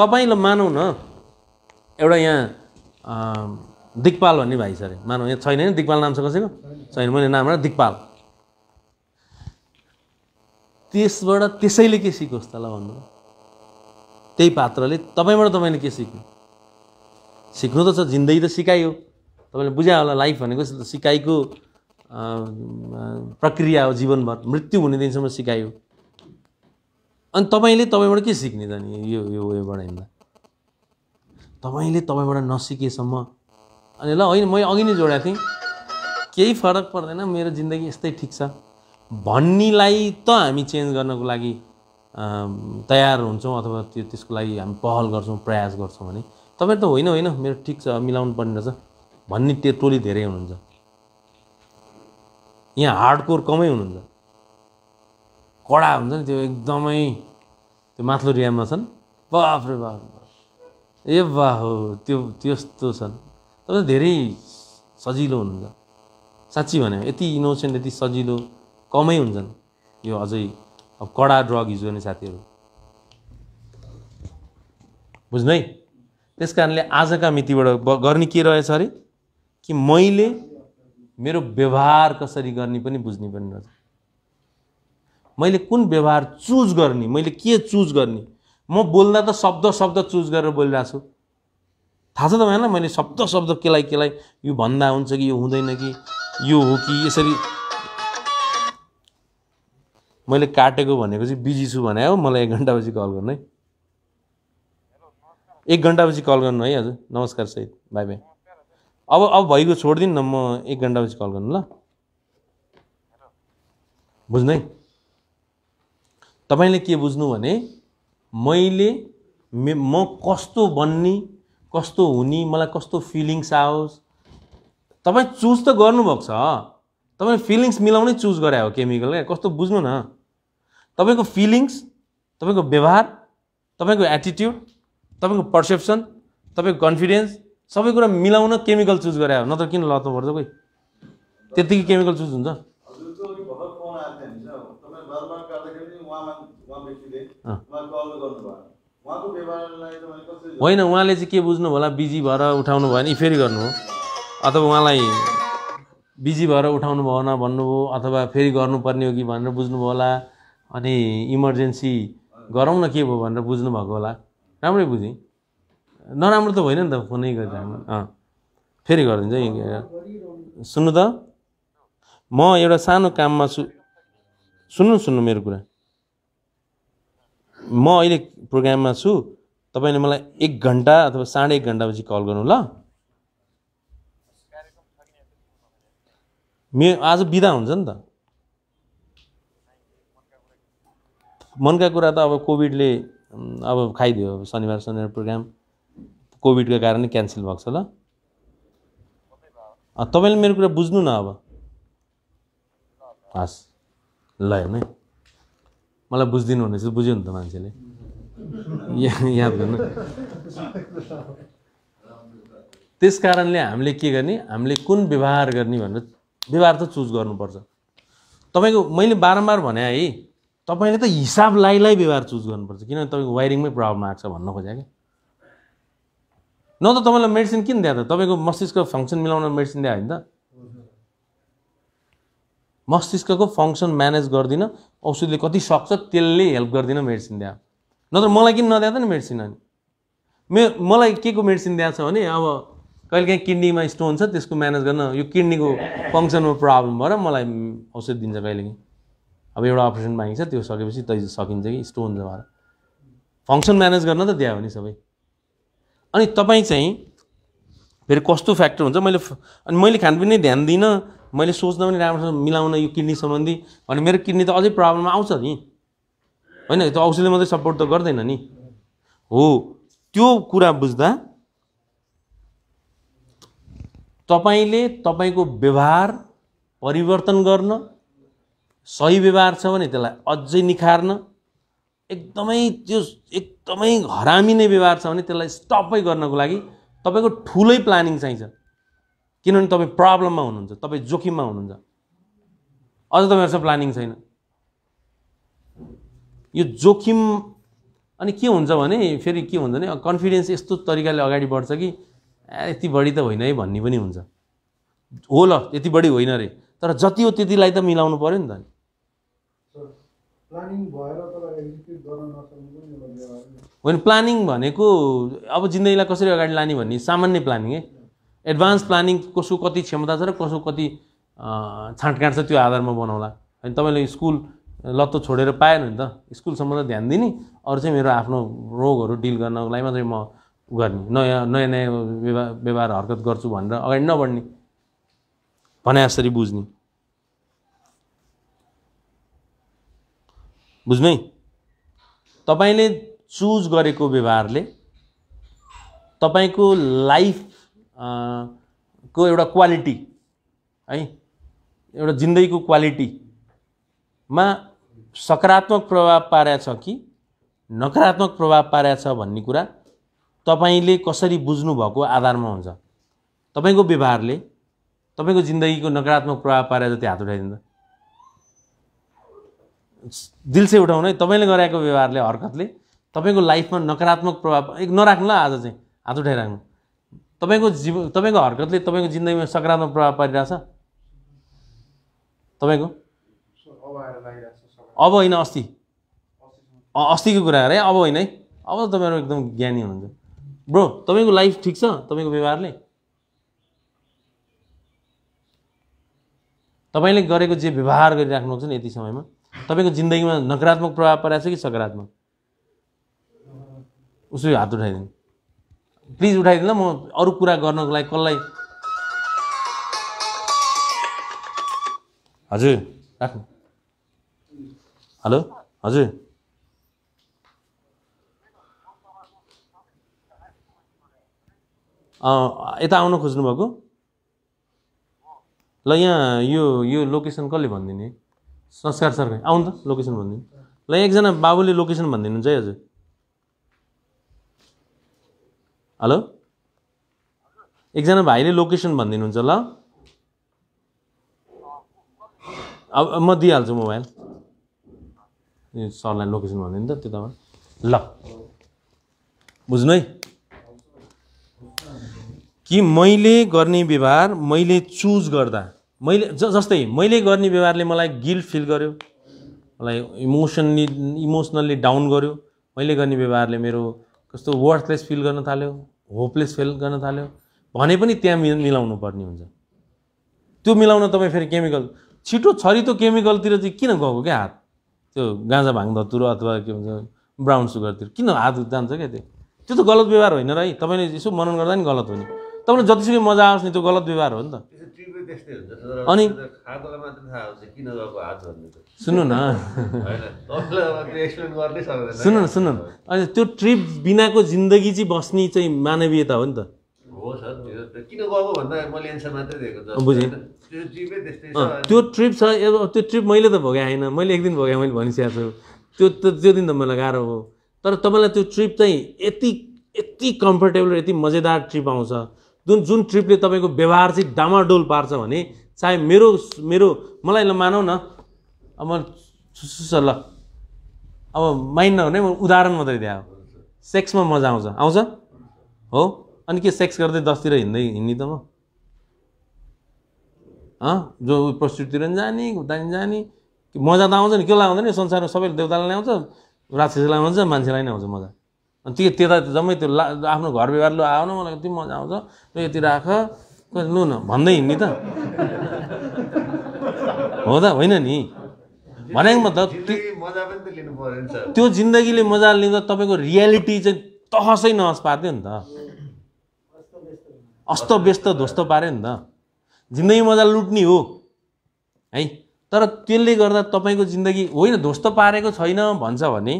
तपाईँलाई मानौ न एउटा यहाँ दिक्पाल भन्ने भाइ छ अरे मानौँ यहाँ छैन नि दिक्पाल नाम छ कसैको छैन मैले नाम र दिक्पाल त्यसबाट त्यसैले के सिकोस् त ल भन्नु त्यही पात्रले तपाईँबाट तपाईँले के सिक्नु सिक्नु त छ जिन्दगी त सिकायो तपाईँले बुझायो होला लाइफ भनेको सिकाइको प्रक्रिया हो जीवनभर मृत्यु हुने दिनसम्म सिकायो अनि तपाईँले तपाईँबाट के सिक्ने त नि यो यो उयोबाट हिँड्दा तपाईँले तपाईँबाट नसिकेसम्म अनि ल होइन मैले अघि नै जोडेको थिएँ केही फरक पर्दैन मेरो जिन्दगी यस्तै ठिक छ भन्नेलाई त हामी चेन्ज गर्नको लागि तयार हुन्छौँ अथवा त्यो त्यसको लागि हामी पहल गर्छौँ प्रयास गर्छौँ भने तपाईँहरू त होइन होइन मेरो ठिक छ मिलाउनु पर्ने रहेछ भन्ने त्यो टोली धेरै हुनुहुन्छ यहाँ हार्डकोर कमै हुनुहुन्छ कडा हुन्छ नि त्यो एकदमै त्यो माथिल्लो रियामा छन् रे बाफ ए बाहो त्यो त्यस्तो छन् तर धेरै सजिलो हुनुहुन्छ साँच्ची भने यति इनोसेन्ट यति सजिलो कमै हुन्छन् यो अझै अब कडा ड्रग युज गर्ने साथीहरू बुझ्नु है त्यस कारणले आजका मितिबाट गर्ने के रहेछ अरे कि मैले मेरो व्यवहार कसरी गर्ने पनि बुझ्ने पनि रहेछ मैले कुन व्यवहार चुज गर्ने मैले के चुज गर्ने म बोल्दा त शब्द शब्द चुज गरेर बोलिरहेको छु थाहा छ त भएन मैले शब्द शब्द केलाई केलाई यो भन्दा हुन्छ कि यो हुँदैन कि यो हो कि यसरी मैले काटेको भनेको चाहिँ बिजी छु भने हो मलाई एक घन्टापछि कल गर्नु है एक घन्टापछि कल गर्नु है हजुर नमस्कार सहित बाई बाई अब अब भइगयो छोडिदिनु न म एक घन्टापछि कल गर्नु ल बुझ्नै तपाईँले के बुझ्नु भने मैले म कस्तो बन्ने कस्तो हुने मलाई कस्तो फिलिङ्स आओस् तपाईँ चुज त गर्नुभएको छ तपाईँले फिलिङ्स मिलाउनै चुज गरे हो क्या कस्तो बुझ्नु न तपाईँको फिलिङ्स तपाईँको व्यवहार तपाईँको एटिट्युड तपाईँको पर्सेप्सन तपाईँको कन्फिडेन्स सबै कुरा मिलाउन केमिकल चुज गरे नत्र किन लत्नु पर्छ कोही त्यत्तिकै केमिकल चुज हुन्छ होइन उहाँले चाहिँ के बुझ्नु होला बिजी भएर उठाउनु भयो भने फेरि गर्नु हो अथवा उहाँलाई बिजी भएर उठाउनु भएन भन्नुभयो अथवा फेरि गर्नुपर्ने हो कि भनेर बुझ्नुभयो होला अनि इमर्जेन्सी गरौँ न के भयो भनेर बुझ्नुभएको होला राम्रै बुझेँ नराम्रो त होइन नि त फोनै गर्दा अँ फेरि गरिदिन्छ सुन्नु त म एउटा सानो काममा छु सुन्नु सुन्नु मेरो कुरा म अहिले प्रोग्राममा छु तपाईँले मलाई एक घन्टा अथवा साढे एक घन्टापछि कल गर्नु ल मे आज बिदा हुन्छ नि त मनका कुरा त अब कोभिडले अब खाइदियो शनिबार शनिबार प्रोग्राम कोभिडको कारणले क्यान्सल भएको छ ल तपाईँले मेरो कुरा बुझ्नु न अब हस् ल हेर्नु है मलाई बुझिदिनु हुनेछ बुझ्यो नि त मान्छेले याद गर्नु त्यस कारणले हामीले के गर्ने हामीले कुन व्यवहार गर्ने भनेर व्यवहार त चुज गर्नुपर्छ तपाईँको मैले बारम्बार भने है तपाईँले त हिसाब लाई व्यवहार चुज गर्नुपर्छ किनभने तपाईँको वायरिङमै प्रब्लम आएको छ भन्न खोजेँ क्या न त तपाईँलाई मेडिसिन किन दिए त तपाईँको मस्तिष्क फङ्सन मिलाउन मेडिसिन दियो होइन त मस्तिष्कको फङ्सन म्यानेज गर्दिन औषधले कति सक्छ त्यसले हेल्प गर्दिन मेडिसिन दिए नत्र मलाई किन नद्या त नि मेडिसिन अनि मे मलाई के को मेडिसिन दिएको छ भने अब कहिलेकाहीँ किडनीमा स्टोन छ त्यसको म्यानेज गर्न यो किडनीको फङ्सनमा प्रब्लम भएर मलाई औषध दिन्छ कहिलेकाहीँ अब एउटा अपरेसन मागिन्छ त्यो सकेपछि त सकिन्छ कि स्टोन छ भएर फङ्सन म्यानेज गर्न त दियो भने सबै अनि तपाईँ चाहिँ फेरि कस्तो फ्याक्टर हुन्छ मैले अनि मैले खान नै ध्यान दिइनँ मैले सोच्न पनि राम्रोसँग मिलाउन यो किडनी सम्बन्धी अनि मेरो किडनी त अझै प्रब्लममा आउँछ नि होइन त्यो औषधले मात्रै सपोर्ट त गर्दैन नि हो त्यो कुरा बुझ्दा तपाईँले तपाईँको व्यवहार परिवर्तन गर्न सही व्यवहार छ भने त्यसलाई अझै निखार्न एकदमै त्यो एक एकदमै घरामिने व्यवहार छ भने त्यसलाई स्टपै गर्नको लागि तपाईँको ठुलै प्लानिङ चाहिन्छ किनभने तपाईँ प्रब्लममा हुनुहुन्छ तपाईँ जोखिममा हुनुहुन्छ अझ तपाईँहरूसँग प्लानिङ छैन यो जोखिम अनि के हुन्छ भने फेरि के हुन्छ भने कन्फिडेन्स यस्तो तरिकाले अगाडि बढ्छ कि यति बढी त होइन है भन्ने पनि हुन्छ हो ल यति बढी होइन अरे तर जति हो त्यतिलाई त मिलाउनु पऱ्यो नि त प्लानिङ भएर एक्जिक्युट गर्न होइन प्लानिङ भनेको अब जिन्दगीलाई कसरी अगाडि लाने भन्ने सामान्य प्लानिङ है एडभान्स प्लानिङ कसो कति क्षमता छ र कसो कति छाँटकाँट छ त्यो आधारमा बनाउला होइन तपाईँले स्कुल लत्तो छोडेर पाएन नि त स्कुलसम्म त ध्यान दिने अरू चाहिँ मेरो आफ्नो रोगहरू डिल गर्नको लागि मात्रै म गर्ने नयाँ नयाँ नयाँ व्यवहार व्यवहार हरकत गर्छु भनेर अगाडि नबढ्ने भने जसरी बुझ्ने बुझ्नु है तपाईँले चुज गरेको व्यवहारले तपाईँको लाइफ को एउटा क्वालिटी है एउटा जिन्दगीको क्वालिटीमा सकारात्मक प्रभाव पारेछ कि नकारात्मक प्रभाव पारेछ भन्ने कुरा तपाईँले कसरी बुझ्नुभएको आधारमा हुन्छ तपाईँको व्यवहारले तपाईँको जिन्दगीको नकारात्मक प्रभाव पारे जति हात उठाइदिन्छ दिल से उठाउनु है तपाईँले गराएको व्यवहारले हरकतले तपाईँको लाइफमा नकारात्मक प्रभाव एक नराख्नु ल आज चाहिँ हात उठाइराख्नु तपाईँको जीव तपाईँको हरकतले तपाईँको जिन्दगीमा सकारात्मक प्रभाव पारिरहेछ तपाईँको अब होइन अस्ति अस्तिको कुरा अरे अब होइन है अब त तपाईँहरू एकदम ज्ञानी हुनुहुन्छ ब्रो तपाईँको लाइफ ठिक छ तपाईँको व्यवहारले तपाईँले गरेको जे व्यवहार गरिराख्नु छ नि यति समयमा तपाईँको जिन्दगीमा नकारात्मक प्रभाव परेको छ कि सकारात्मक उसै हात उठाइदिनु प्लिज उठाइदिनु ल म अरू कुरा गर्नको लागि कसलाई हजुर राख्नु हेलो हजुर यता आउन खोज्नुभएको ल यहाँ यो यो लोकेसन कसले भनिदिने संस्कार सरकार आउनु त लोकेसन भनिदिनु ल एकजना बाबुले लोकेसन भनिदिनुहुन्छ है हजुर हेलो एकजना भाइले लोकेसन भनिदिनुहुन्छ ल अब म दिइहाल्छु मोबाइल सरलाई लोकेसन भनिदिनु त त्यो त ल बुझ्नु है कि मैले गर्ने व्यवहार मैले चुज गर्दा मैले ज जस्तै मैले गर्ने व्यवहारले मलाई गिल्ट फिल गर्यो मलाई इमोसनली इमोसनल्ली डाउन गर्यो मैले गर्ने व्यवहारले मेरो कस्तो वर्थलेस फिल गर्न थाल्यो होपलेस फिल गर्न थाल्यो भने पनि त्यहाँ मि मिलाउनु पर्ने हुन्छ त्यो मिलाउन तपाईँ फेरि केमिकल छिटो छरितो केमिकलतिर चाहिँ किन गएको क्या हात त्यो गाँजा भाङ धतुरो अथवा के भन्छ ब्राउन सुगरतिर किन हात जान्छ क्या त्यो त्यो त गलत व्यवहार होइन र है तपाईँले यसो मनन गर्दा नि गलत हो नि तपाईँलाई जतिसुकै मजा आओस् नि त्यो गलत व्यवहार हो नि त अनि सुन न सुन न सुन्नु अनि त्यो ट्रिप बिनाको जिन्दगी चाहिँ बस्ने चाहिँ मानवीयता हो नि त बुझेँ त्यो ट्रिप छ त्यो ट्रिप मैले त भोगेँ होइन मैले एक दिन भोगेँ मैले भनिसकेको छु त्यो त्यो दिन त मलाई गाह्रो हो तर तपाईँलाई त्यो ट्रिप चाहिँ यति यति कम्फर्टेबल यति मजेदार ट्रिप आउँछ जुन जुन ट्रिपले तपाईँको व्यवहार चाहिँ डामाडोल पार्छ भने चाहे मेरो मेरो मलाई ल मानौ न अब ल अब माइन्ड नहुने म उदाहरण मात्रै दिए सेक्समा मजा आउँछ आउँछ हो अनि के सेक्स गर्दै दसतिर हिँड्दै हिँड्ने त म जो प्रस्तुतिर पनि जाने उता पनि जाने मजा त आउँछ नि के आउँदैन संसारमा सबैले देउतालाई नै आउँछ राक्षसलाई आउँछ मान्छेलाई नै आउँछ मजा अनि त्यो त्यता जम्मै त्यो ला आफ्नो घर व्यवहार लु आउन मलाई कति मजा आउँछ लु यति राख लु न भन्दै हिँड्ने त हो त होइन नि भने म त त्यो जिन्दगीले मजा लिँदा तपाईँको रियालिटी चाहिँ तहसै नहस पार्थ्यो नि त अस्त व्यस्त ध्वस्त पार्यो नि त जिन्दगी मजा लुट्ने हो है तर त्यसले गर्दा तपाईँको जिन्दगी होइन ध्वस्त पारेको छैन भन्छ भने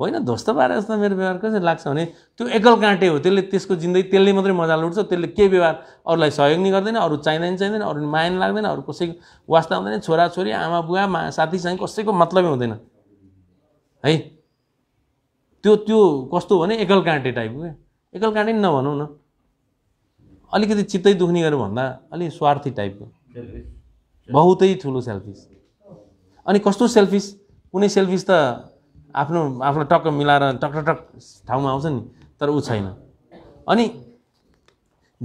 होइन ध्वस्त पारेर जस्तो मेरो व्यवहार कसरी लाग्छ भने त्यो एकल काँटे हो त्यसले त्यसको जिन्दगी त्यसले मात्रै मजा लुट्छ त्यसले के व्यवहार अरूलाई सहयोग नि गर्दैन अरू चाहिँदैन चाहिँदैन अरू माया नि लाग्दैन अरू कसैको वास्ता हुँदैन छोराछोरी आमा बुवा मा साथीसँग कसैको मतलबै हुँदैन है त्यो त्यो कस्तो भने एकल काँटे टाइपको क्या एकल काँटे नि नभनौँ न अलिकति चित्तै दुख्ने गरेर भन्दा अलिक स्वार्थी टाइपको बहुतै ठुलो सेल्फिस अनि कस्तो सेल्फिस कुनै सेल्फिस त आफ्नो आफ्नो टक्क मिलाएर टकटक ठाउँमा आउँछ नि तर ऊ छैन अनि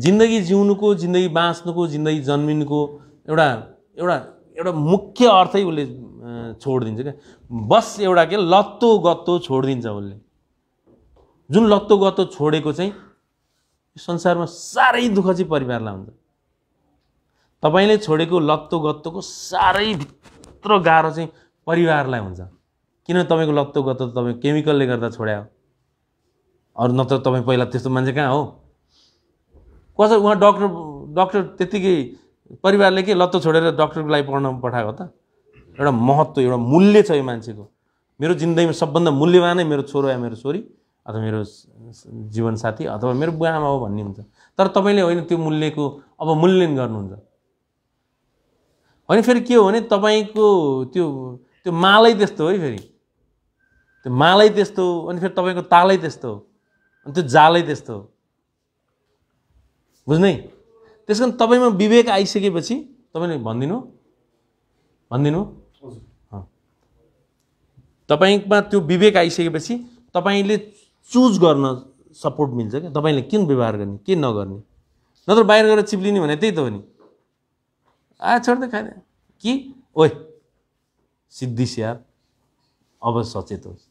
जिन्दगी जिउनुको जिन्दगी बाँच्नुको जिन्दगी जन्मिनुको एउटा एउटा एउटा मुख्य अर्थै उसले छोडिदिन्छ क्या बस एउटा के लत्तो गत्तो छोडिदिन्छ उसले जुन लत्तो गत्तो छोडेको चाहिँ संसारमा साह्रै दुःख चाहिँ परिवारलाई हुन्छ तपाईँले छोडेको लत्तो गत्तोको साह्रै भित्र गाह्रो चाहिँ परिवारलाई हुन्छ किन तपाईँको लत्तो त तपाईँ केमिकलले गर्दा छोड्या अरू नत्र तपाईँ पहिला त्यस्तो मान्छे कहाँ हो कसरी उहाँ डक्टर डक्टर त्यत्तिकै परिवारले के लत्तो छोडेर डक्टरको लागि पढ्न पठाएको त एउटा महत्त्व एउटा मूल्य छ यो मान्छेको मेरो जिन्दगीमा सबभन्दा मूल्यवानै मेरो छोरो या मेरो छोरी अथवा मेरो जीवनसाथी अथवा मेरो बुवा आमा हो भन्ने हुन्छ तर तपाईँले होइन त्यो मूल्यको अब मूल्यन गर्नुहुन्छ होइन फेरि के हो भने तपाईँको त्यो त्यो मालै त्यस्तो है फेरि त्यो मालै त्यस्तो अनि फेरि तपाईँको तालै त्यस्तो अनि त्यो जालै त्यस्तो बुझ्ने त्यस कारण तपाईँमा विवेक आइसकेपछि तपाईँले भनिदिनु भनिदिनु तपाईँमा त्यो विवेक आइसकेपछि तपाईँले चुज गर्न सपोर्ट मिल्छ क्या तपाईँले किन व्यवहार गर्ने के नगर्ने नत्र बाहिर गएर चिप्लिने भने त्यही त हो नि आ छोड्दै खाने कि ओए सिद्धि स्याहार अब सचेत होस्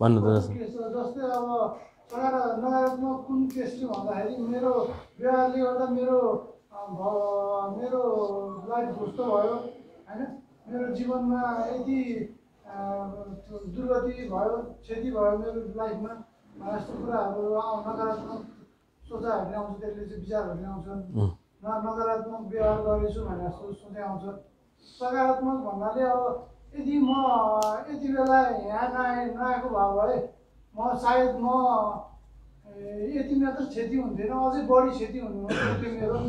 भन्नु त जस्तै अब नकारात्मक कुन चाहिँ भन्दाखेरि मेरो व्यवहारले गर्दा मेरो मेरो लाइफ ध्वस्त भयो होइन मेरो जीवनमा यति दुर्गति भयो क्षति भयो मेरो लाइफमा यस्तो कुराहरू नकारात्मक सोचाइहरूले आउँछ त्यसले चाहिँ विचारहरूले आउँछन् नकारात्मक व्यवहार गरेछु भनेर जस्तो सोचै आउँछ सकारात्मक भन्नाले अब यदि म यति बेला यहाँ नआए नआएको भए भए म सायद म यति मात्र क्षति हुन्थेन अझै बढी क्षति हुनुहुन्थ्यो त्यो मेरो *laughs*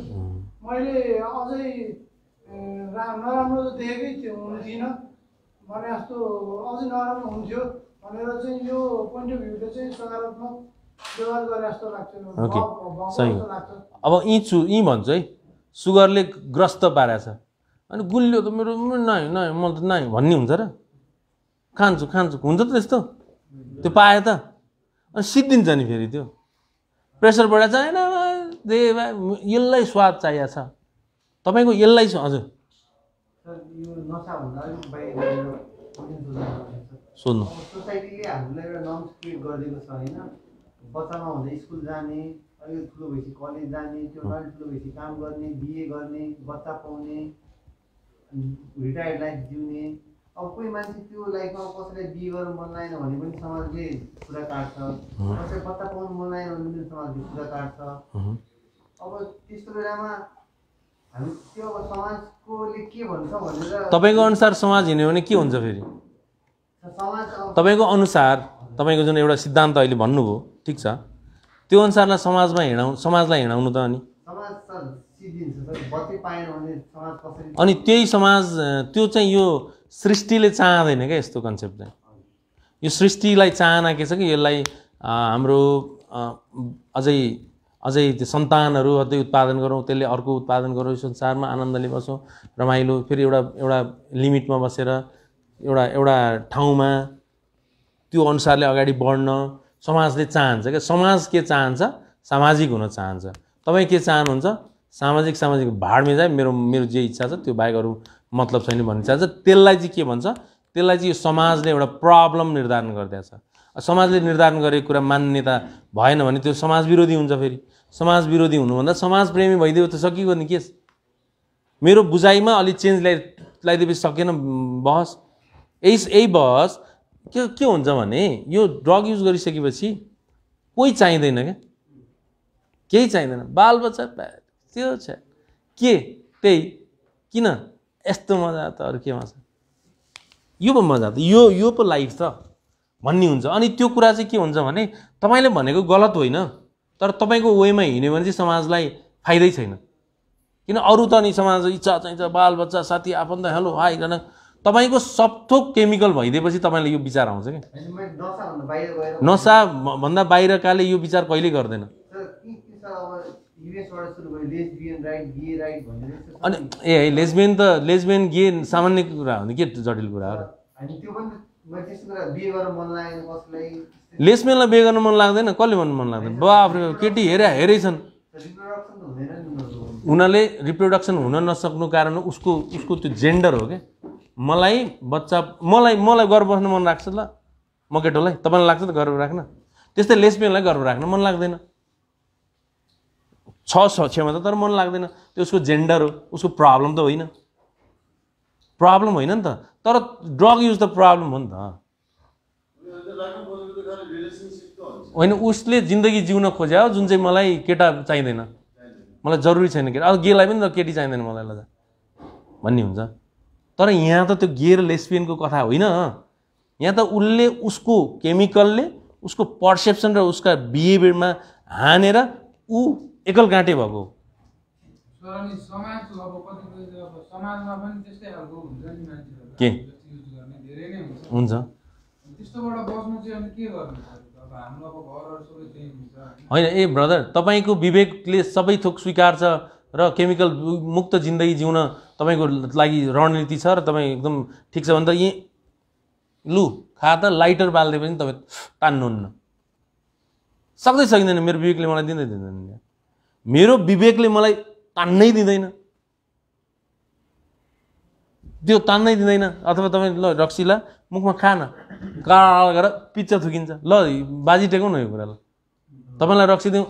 मैले अझै रा नराम्रो त देखेकै थियो हुनु थिइनँ भने जस्तो अझै नराम्रो हुन्थ्यो भनेर चाहिँ यो पोइन्ट अफ भ्यूले चाहिँ सकारात्मक व्यवहार गरे जस्तो लाग्छ अब यहीँ छु यी भन्छु है सुगरले ग्रस्त छ अनि गुलियो त मेरो नै नै म त नै भन्ने हुन्छ र खान्छु खान्छु हुन्छ त त्यस्तो त्यो पायो त अनि सिद्धिन्छ नि फेरि त्यो प्रेसर बढाएछ होइन दे यसलाई स्वाद चाहिएको छ तपाईँको यसलाई हजुर सोध्नु बच्चामा हुँदा स्कुल जाने अलिक ठुलो भएपछि कलेज जाने त्यो अलिक ठुलो भएपछि काम गर्ने बिए गर्ने बच्चा पाउने रिटायर्ड लाइफ जिउने अब कोही मान्छे त्यो लाइफमा कसैलाई बिहे गर्नु मन लागेन भने पनि समाजले कुरा काट्छ कसैलाई बच्चा पाउनु मन लागेन भने पनि समाजले कुरा काट्छ अब त्यस्तो बेलामा हामी त्यो अब समाजकोले के भन्छ भनेर तपाईँको अनुसार समाज हिँड्यो भने के हुन्छ फेरि समाज तपाईँको अनुसार तपाईँको जुन एउटा सिद्धान्त अहिले भन्नुभयो ठिक छ त्यो अनुसारलाई समाजमा हिँडाउ समाजलाई हिँडाउनु त अनि अनि त्यही समाज त्यो चाहिँ यो सृष्टिले चाहँदैन क्या यस्तो कन्सेप्ट चाहिँ यो सृष्टिलाई चाहना के छ कि यसलाई हाम्रो अझै अझै त्यो सन्तानहरू अझै उत्पादन गरौँ त्यसले अर्को उत्पादन गरौँ संसारमा आनन्दले बसौँ रमाइलो फेरि एउटा एउटा लिमिटमा बसेर एउटा एउटा ठाउँमा त्यो अनुसारले अगाडि बढ्न समाजले चाहन्छ क्या समाज के चाहन्छ सामाजिक हुन चाहन्छ तपाईँ के चाहनुहुन्छ सामाजिक सामाजिक भाडमै चाहिँ मेरो मेरो जे इच्छा छ त्यो बाहेक अरू मतलब छैन भन्ने इच्छा छ त्यसलाई चाहिँ के भन्छ त्यसलाई चाहिँ यो समाजले एउटा प्रब्लम निर्धारण गरिदिएको छ समाजले निर्धारण गरेको कुरा मान्यता भएन भने त्यो समाज विरोधी हुन्छ फेरि समाज विरोधी हुनुभन्दा समाजप्रेमी भइदियो त सकिगयो नि के मेरो बुझाइमा अलिक चेन्ज ल्याइ ल्याइदिएपछि सकेन बहस यही यही बहस के के हुन्छ भने यो ड्रग युज गरिसकेपछि कोही चाहिँदैन क्या केही चाहिँदैन बालबच्चा त्यो छ के त्यही किन यस्तो मजा त अरू केमा छ यो पो मजा त यो यो पो लाइफ छ भन्ने हुन्छ अनि त्यो कुरा चाहिँ के हुन्छ भने तपाईँले भनेको गलत होइन तर तपाईँको वेमा हिँड्यो भने चाहिँ समाजलाई फाइदै छैन किन अरू त नि समाज इच्छा चाहिन्छ बालबच्चा साथी आफन्त हेलो हाई गर्न तपाईँको सबथोक केमिकल भइदिएपछि तपाईँलाई यो विचार आउँछ कि नसा भन्दा बाहिरकाले यो विचार कहिले गर्दैन अनि ए लेस्बियन त लेस्बियन गे सामान्य कुरा हो नि के जटिल कुरा हो र लेसमेनलाई बिहे गर्न मन लाग्दैन कसले भन्नु मन लाग्दैन बाबा आफ्नो केटी हेरे हेरै छन् उनीहरूले रिप्रोडक्सन हुन नसक्नु कारण उसको उसको त्यो जेन्डर हो क्या मलाई बच्चा मलाई मलाई गर्व बस्न मन लाग्छ ल म केटोलाई तपाईँलाई लाग्छ त गर्व राख्न त्यस्तै लेस्बियनलाई गर्व राख्न मन लाग्दैन छ छ त तर मन लाग्दैन त्यो उसको जेन्डर हो उसको प्रब्लम त होइन प्रब्लम होइन नि त तर ड्रग युज त प्रब्लम हो नि त होइन उसले जिन्दगी जिउन खोज्या जुन चाहिँ मलाई केटा चाहिँदैन मलाई जरुरी छैन केटा अब गेलाई पनि त केटी चाहिँदैन मलाई लजा भन्ने हुन्छ तर यहाँ त त्यो गे र लेस्बियनको कथा होइन यहाँ त उसले उसको केमिकलले उसको पर्सेप्सन र उसका बिहेभियरमा हानेर ऊ एकल गाँटे भएको के हुन्छ होइन ए ब्रदर तपाईँको विवेकले सबै थोक स्वीकार्छ र केमिकल मुक्त जिन्दगी जिउन तपाईँको लागि रणनीति छ र तपाईँ एकदम ठिक छ भने त यहीँ लु खा त लाइटर बाल्दै पनि तपाईँ तान्नुहुन्न सक्दै सकिँदैन मेरो विवेकले मलाई दिँदै दिँदैन मेरो विवेकले मलाई तान्नै दिँदैन त्यो तान्नै दिँदैन अथवा तपाईँ ल रक्सीला मुखमा खान काल गरेर पिच्चा थुकिन्छ ल बाजी टेकौँ न यो कुरालाई तपाईँलाई रक्सी दिउँ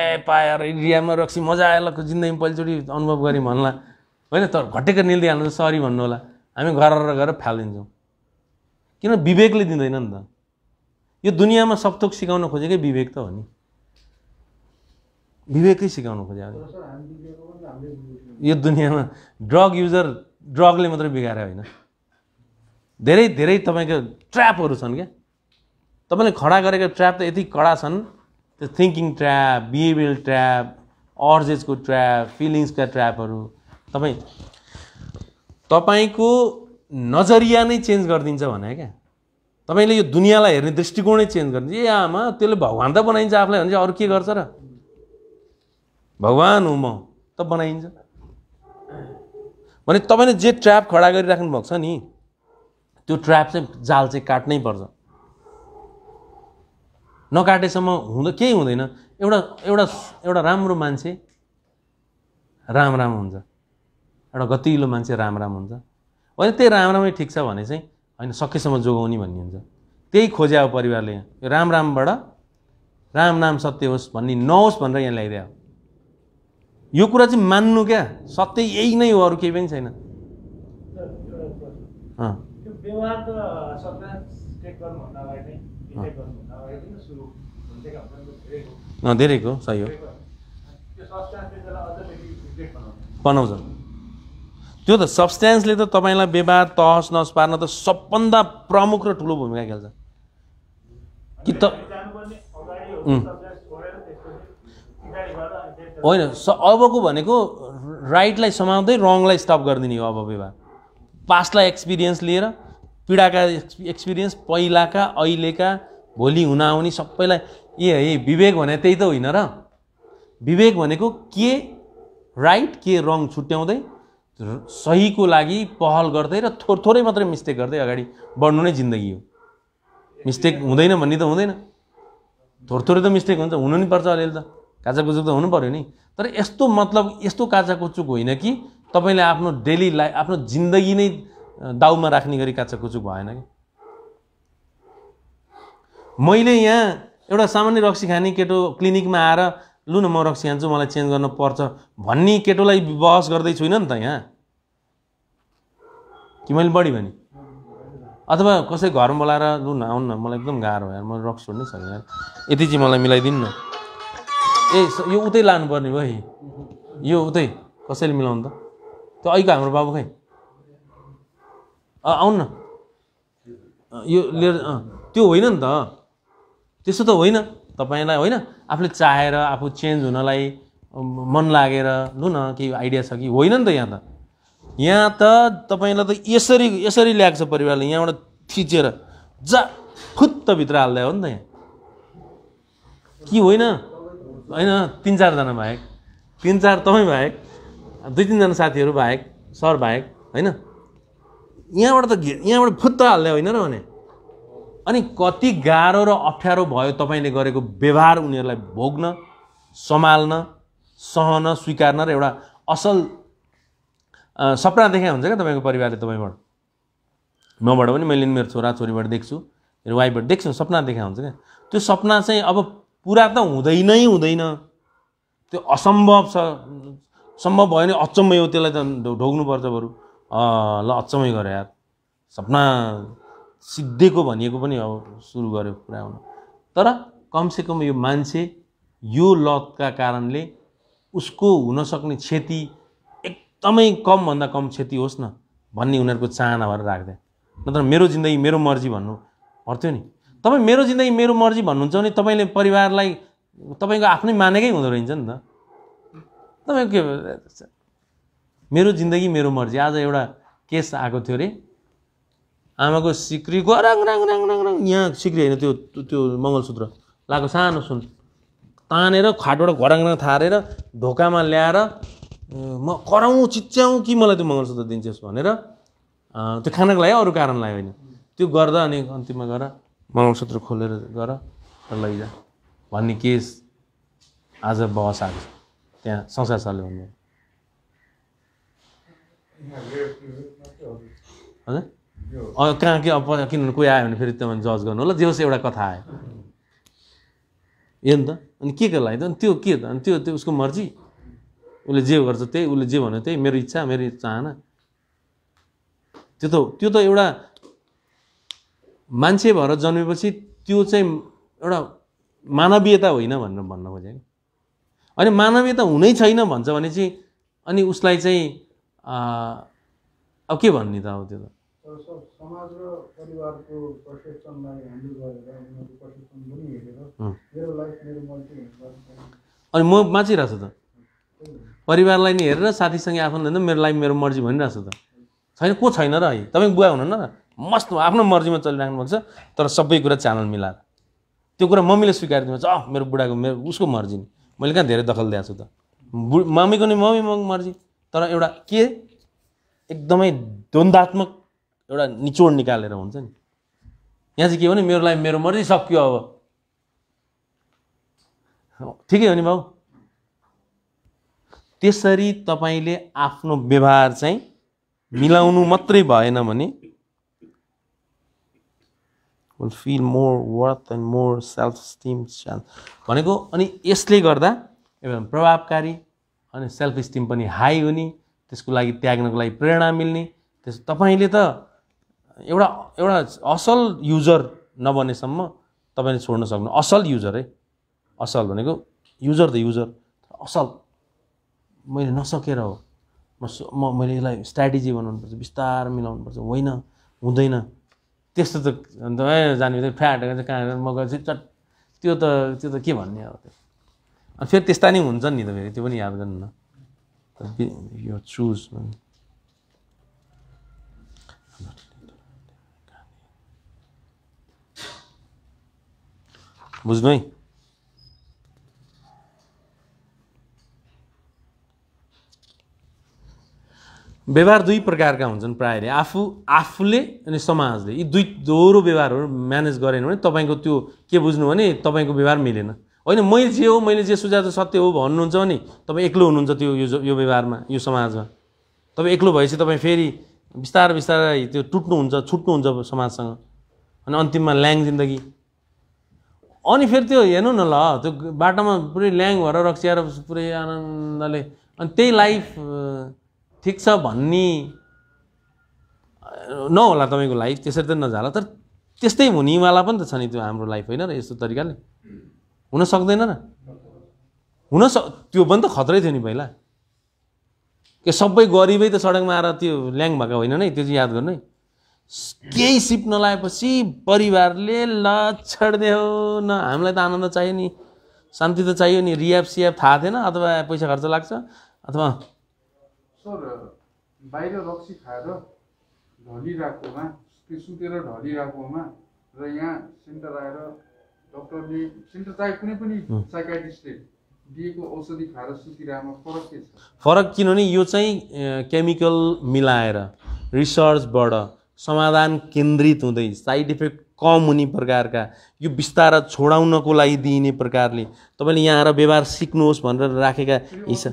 ए पाएर इन्डियामा रक्सी मजा आयो ल जिन्दगीमा पहिलोचोटि अनुभव गरेँ भन्ला होइन तर घटेको निलिदिइहाल्नु सरी भन्नु होला हामी घर गएर फालिदिन्छौँ किन विवेकले दिँदैन नि त यो दुनियाँमा सबथोक सिकाउन खोजेकै विवेक त हो नि विवेकै सिकाउनु खोज्यो यो दुनियाँमा ड्रग युजर ड्रगले मात्रै बिगारे होइन धेरै धेरै तपाईँको ट्र्यापहरू छन् क्या तपाईँले खडा गरेको ट्र्याप त यति कडा छन् त्यो थिङ्किङ ट्र्याप बिहेभियर ट्र्याप अर्जेजको ट्र्याप फिलिङ्सका ट्र्यापहरू तपाईँ तपाईँको नजरिया नै चेन्ज गरिदिन्छ भने क्या तपाईँले यो दुनियाँलाई हेर्ने दृष्टिकोणै चेन्ज गरिदिन्छ ए आमा त्यसले भगवान् त बनाइन्छ आफूलाई भने चाहिँ अरू के गर्छ र भगवान् हुँ म त बनाइन्छ भने तपाईँले जे ट्र्याप खडा गरिराख्नु भएको छ नि त्यो ट्र्याप चाहिँ जाल चाहिँ काट्नै पर्छ नकाटेसम्म हुँदो केही हुँदैन एउटा एउटा एउटा राम्रो मान्छे राम राम हुन्छ एउटा गतिलो मान्छे राम राम हुन्छ होइन त्यही राम रामै ठिक छ भने चाहिँ होइन सकेसम्म जोगाउने भन्ने हुन्छ त्यही खोज्या परिवारले यहाँ राम रामबाट राम नाम सत्य होस् भन्ने नहोस् भनेर यहाँ ल्याइदियो यो कुरा चाहिँ मान्नु क्या सत्य यही नै हो अरू केही पनि छैन धेरैको सही हो बनाउँछ त्यो त सब्सट्यान्सले त तपाईँलाई व्यवहार तहस नहस पार्न त सबभन्दा प्रमुख र ठुलो भूमिका खेल्छ कि त होइन अबको भनेको राइटलाई समाउँदै रङलाई स्टप गरिदिने हो अब व्यवहार पास्टलाई एक्सपिरियन्स लिएर पीडाका एक्सपिरियन्स पहिलाका अहिलेका भोलि हुन आउने सबैलाई ए है विवेक भने त्यही त होइन र विवेक भनेको के राइट के रङ छुट्याउँदै सहीको लागि पहल गर्दै र थोर थोरै मात्रै मिस्टेक गर्दै अगाडि बढ्नु नै जिन्दगी हो मिस्टेक हुँदैन भन्ने त हुँदैन थोर थोरै त मिस्टेक हुन्छ हुनु नि पर्छ अलिअलि त काचा कुचुक त हुनु पऱ्यो नि तर यस्तो मतलब यस्तो काचा कुचुक होइन कि तपाईँले आफ्नो डेली लाइफ आफ्नो जिन्दगी नै दाउमा राख्ने गरी कुचुक भएन कि मैले यहाँ एउटा सामान्य रक्सी खाने केटो क्लिनिकमा आएर लु न म रक्सी खान्छु मलाई चेन्ज गर्नु पर्छ भन्ने केटोलाई बहस गर्दै छुइनँ नि त यहाँ कि मैले बढी भने अथवा कसै घरमा बोलाएर लु न आउनु न मलाई एकदम गाह्रो भयो म रक्सी छोड्नै सकेँ यति चाहिँ मलाई मिलाइदिनु न ए यो उतै लानुपर्ने भयो है यो उतै कसैले मिलाउनु त त्यो अहिले हाम्रो बाबु खै आउनु न यो लिएर त्यो होइन नि त त्यस्तो त होइन तपाईँलाई होइन आफूले चाहेर आफू चेन्ज हुनलाई मन लागेर लु न केही आइडिया छ कि होइन नि त यहाँ त यहाँ त तपाईँलाई त यसरी यसरी ल्याएको छ परिवारले यहाँबाट थिचेर जा भित्र हाल्दै हो नि त यहाँ कि होइन होइन तिन चारजना बाहेक तिन चार तपाईँ बाहेक दुई तिनजना साथीहरू बाहेक सर बाहेक होइन यहाँबाट त यहाँबाट फुत्त हाल्ने होइन र भने अनि कति गाह्रो र अप्ठ्यारो भयो तपाईँले गरेको व्यवहार उनीहरूलाई भोग्न सम्हाल्न सहन स्वीकार्न र एउटा असल सपना देखाएको हुन्छ क्या तपाईँको परिवारले तपाईँबाट मबाट पनि मैले मेरो छोरा छोरीबाट देख्छु मेरो वाइफबाट देख्छु सपना देखाएको हुन्छ क्या त्यो सपना चाहिँ अब पुरा त हुँदैनै हुँदैन त्यो असम्भव छ सम्भव भयो भने अचम्मै हो त्यसलाई त ढोग्नुपर्छ बरु ल अचम्मै गऱ्यो यार सपना सिद्धिएको भनिएको पनि अब सुरु गर्यो पुरा तर कमसेकम यो मान्छे यो लतका कारणले उसको हुनसक्ने क्षति एकदमै कमभन्दा कम क्षति होस् न भन्ने उनीहरूको चाहना भएर राख्दै नत्र मेरो जिन्दगी मेरो मर्जी भन्नु पर्थ्यो नि तपाईँ मेरो जिन्दगी मेरो मर्जी भन्नुहुन्छ भने तपाईँले परिवारलाई तपाईँको आफ्नै मानेकै हुँदो रहेछ नि त तपाईँको के मेरो जिन्दगी मेरो मर्जी आज एउटा केस आएको थियो अरे आमाको सिक्री गराङ राङ यहाँ सिक्री होइन त्यो त्यो मङ्गलसूत्र लगाएको सानो सुन तानेर खाटबाट घराङ थारेर ढोकामा ल्याएर म कराउँ चिच्याउँ कि मलाई त्यो मङ्गलसूत्र दिन्छस् भनेर त्यो खानाको लागि अरू लाग्यो होइन त्यो गर्दा अनि अन्तिममा गएर मङ्गलसूत्र खोलेर गर र लैजा भन्ने केस आज बहस आएको छ त्यहाँ संसार सरले भन्नु हजुर कहाँ के अब किनभने कोही आयो भने फेरि त्यो जज गर्नु होला जे होस् एउटा कथा आयो यो नि त अनि के को लागि त अनि त्यो के त अनि त्यो त्यो उसको मर्जी उसले जे गर्छ त्यही उसले जे भन्यो त्यही मेरो इच्छा मेरो चाहना त्यो त त्यो त एउटा मान्छे भएर जन्मेपछि त्यो चाहिँ एउटा मानवीयता होइन भनेर भन्न खोजेँ अनि मानवीयता हुनै छैन भन्छ भने चाहिँ अनि उसलाई चाहिँ अब के भन्ने त अब त्यो त अनि म बाँचिरहेको छु त परिवारलाई नि हेरेर साथीसँग आफ्नो मेरो लाइफ मेरो मर्जी भनिरहेको छु त छैन को छैन र है तपाईँको बुवा हुनुहुन्न र मस्त आफ्नो मर्जीमा चलिराख्नु भएको छ तर सबै कुरा च्यानल मिलाएर त्यो कुरा मम्मीले स्वीकारिदिन्छ अह मेरो बुढाको मेरो उसको मर्जी नि मैले कहाँ धेरै दखल दिएको छु त बु मम्मीको नि मम्मी मम्मी मर्जी तर एउटा के एकदमै द्वन्दात्मक एउटा निचोड निकालेर हुन्छ नि यहाँ चाहिँ के भने मेरो लागि मेरो मर्जी सक्यो अब ठिकै हो नि भाउ त्यसरी तपाईँले आफ्नो व्यवहार चाहिँ मिलाउनु मात्रै भएन भने will feel more worth and more self esteem भनेको अनि यसले गर्दा एकदम प्रभावकारी अनि सेल्फ स्टिम पनि हाई हुने त्यसको लागि त्याग्नको लागि प्रेरणा मिल्ने त्यस तपाईँले त एउटा एउटा असल युजर नबनेसम्म तपाईँले छोड्न सक्नु असल युजर है असल भनेको युजर द युजर असल मैले नसकेर हो म म मैले यसलाई स्ट्राटेजी बनाउनुपर्छ बिस्तार मिलाउनुपर्छ होइन हुँदैन त्यस्तो त अन्त जाने फ्याट कहाँ म गएर चट त्यो त त्यो त के भन्ने अब त्यो अनि फेरि त्यस्ता नै हुन्छ नि त फेरि त्यो पनि याद गर्नु न यो चुज बुझ्नु है व्यवहार दुई प्रकारका हुन्छन् प्रायले आफू आफूले अनि समाजले यी दुई दोहोरो व्यवहारहरू म्यानेज गरेन भने तपाईँको त्यो के बुझ्नु भने तपाईँको व्यवहार मिलेन होइन मैले जे हो मैले जे सुझाव सत्य हो भन्नुहुन्छ भने तपाईँ एक्लो हुनुहुन्छ त्यो यो व्यवहारमा यो समाजमा तपाईँ एक्लो भएपछि तपाईँ फेरि बिस्तारै बिस्तारै त्यो टुट्नुहुन्छ छुट्नुहुन्छ समाजसँग अनि अन्तिममा ल्याङ जिन्दगी अनि फेरि त्यो हेर्नु न ल त्यो बाटोमा पुरै ल्याङ भएर रक्सिएर पुरै आनन्दले अनि त्यही लाइफ ठिक छ भन्ने नहोला तपाईँको लाइफ त्यसरी त नजाला तर त्यस्तै हुनेवाला पनि त छ नि त्यो हाम्रो लाइफ होइन र यस्तो तरिकाले हुन सक्दैन र हुन स त्यो पनि त खतरै थियो नि पहिला के सबै गरिबै त सडकमा आएर त्यो ल्याङ भएको होइन नै त्यो चाहिँ याद गर्नु है केही सिप नलाएपछि परिवारले ल छेडिदियो न हामीलाई त आनन्द चाहियो नि शान्ति त चाहियो नि रियाप सियाप थाहा थिएन अथवा पैसा खर्च लाग्छ अथवा सर बाहिर रक्सी खाएर ढलिरहेकोमा त्यो सुतेर ढलिरहेकोमा र यहाँ सेन्टर आएर डक्टरले सेन्टर चाहे कुनै पनि साइकाटिस्टले दिएको औषधि खाएर सुतिरहेमा फरक के छ फरक किनभने यो चाहिँ केमिकल मिलाएर रिसर्चबाट समाधान केन्द्रित हुँदै साइड इफेक्ट कम हुने प्रकारका यो बिस्तार छोडाउनको लागि दिइने प्रकारले तपाईँले यहाँ आएर व्यवहार सिक्नुहोस् भनेर राखेका हिसाब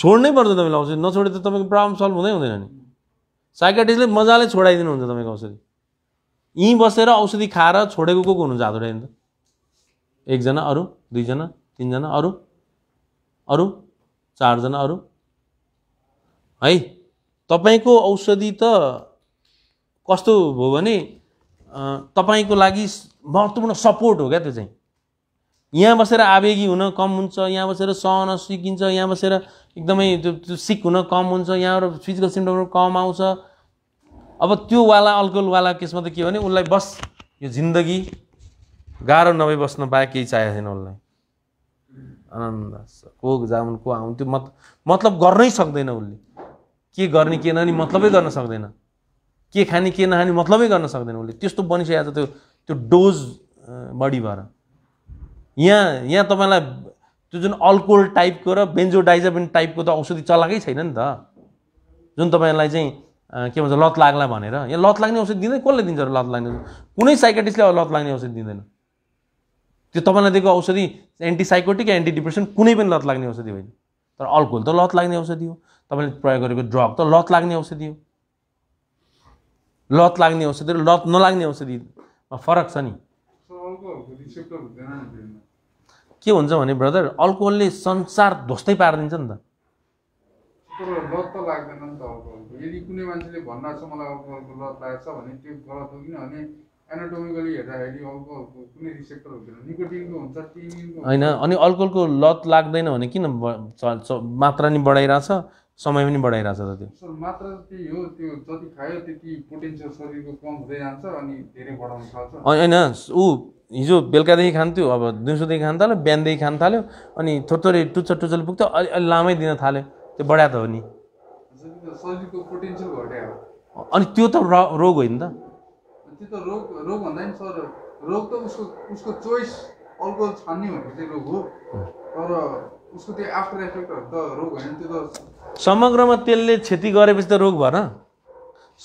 छोड्नै पर्छ तपाईँलाई औषधि नछोडे त तपाईँको प्रब्लम सल्भ हुँदै हुँदैन नि साइकाटिस्टले मजाले छोडाइदिनु हुन्छ तपाईँको औषधि यहीँ बसेर औषधि खाएर छोडेको को को हुनुहुन्छ हात उठाइदिनु त एकजना अरू दुईजना तिनजना अरू अरू चारजना अरू है तपाईँको औषधि त कस्तो हो भने तपाईँको लागि महत्त्वपूर्ण सपोर्ट हो क्या त्यो चाहिँ यहाँ बसेर आवेगी हुन कम हुन्छ यहाँ बसेर सहन सिकिन्छ यहाँ बसेर एकदमै त्यो त्यो सिक हुन कम हुन्छ यहाँबाट फिजिकल सिम्टमहरू कम आउँछ अब त्यो वाला त्योवाला वाला केसमा त के भने उसलाई बस यो जिन्दगी गाह्रो नभए बस्न पाए केही चाहिएको छैन उसलाई आनन्द को जाउन को आउँथ्यो मत मतलब गर्नै सक्दैन उसले के गर्ने के नगर्ने मतलबै गर्न सक्दैन के खाने के नखाने मतलबै गर्न सक्दैन उसले त्यस्तो बनिसकेको छ त्यो त्यो डोज बढी भएर यहाँ यहाँ तपाईँलाई त्यो जुन अल्कोहल टाइपको र बेन्जोडाइजाबिन टाइपको त औषधि चलाएकै छैन नि त जुन तपाईँलाई चाहिँ के भन्छ लत लाग्ला भनेर यहाँ लत लाग्ने औषधि दिँदैन कसले दिन्छ र लत लाग्ने कुनै साइकेटिस्टले लत लाग्ने औषधि दिँदैन त्यो तपाईँलाई दिएको औषधि एन्टिसाइकोटिक एन्टी डिप्रेसन कुनै पनि लत लाग्ने औषधि होइन तर अल्कोहल त लत लाग्ने औषधि हो तपाईँले प्रयोग गरेको ड्रग त लत लाग्ने औषधि हो लत लाग्ने औषधि र लत नलाग्ने औषधिमा फरक छ नि के हुन्छ भने ब्रदर अल्कोहलले संसार ध्वस्तै पारिदिन्छ नि त लत लाग्दैन लत भने होइन अनि अल्कोहलको लत लाग्दैन भने किन मात्रा नि बढाइरहेछ समय पनि बढाइरहेको त त्यो सर मात्र त्यही हो त्यो जति खायो त्यति पोटेन्सियल शरीरको कम हुँदै जान्छ अनि धेरै बढाउन थाल्छ होइन ऊ हिजो बेलुकादेखि खान्थ्यो अब दिउँसोदेखि खान थाल्यो बिहानदेखि खान थाल्यो अनि थोरै थोरै टुच्चा टुच्चल पुग्थ्यो अलि अलि लामै दिन थाल्यो त्यो बढायो त हो नि शरीरको पोटेन्सियल घट्यो अनि त्यो त रोग होइन त त्यो त रोग रोग भन्दा नि सर रोग त उसको उसको चोइस अल्कोहल छान्ने भनेको चाहिँ रोग हो तर उसको त्यो आफ्टर इफेक्ट रोग होइन त्यो त समग्रमा त्यसले क्षति गरेपछि त रोग भएन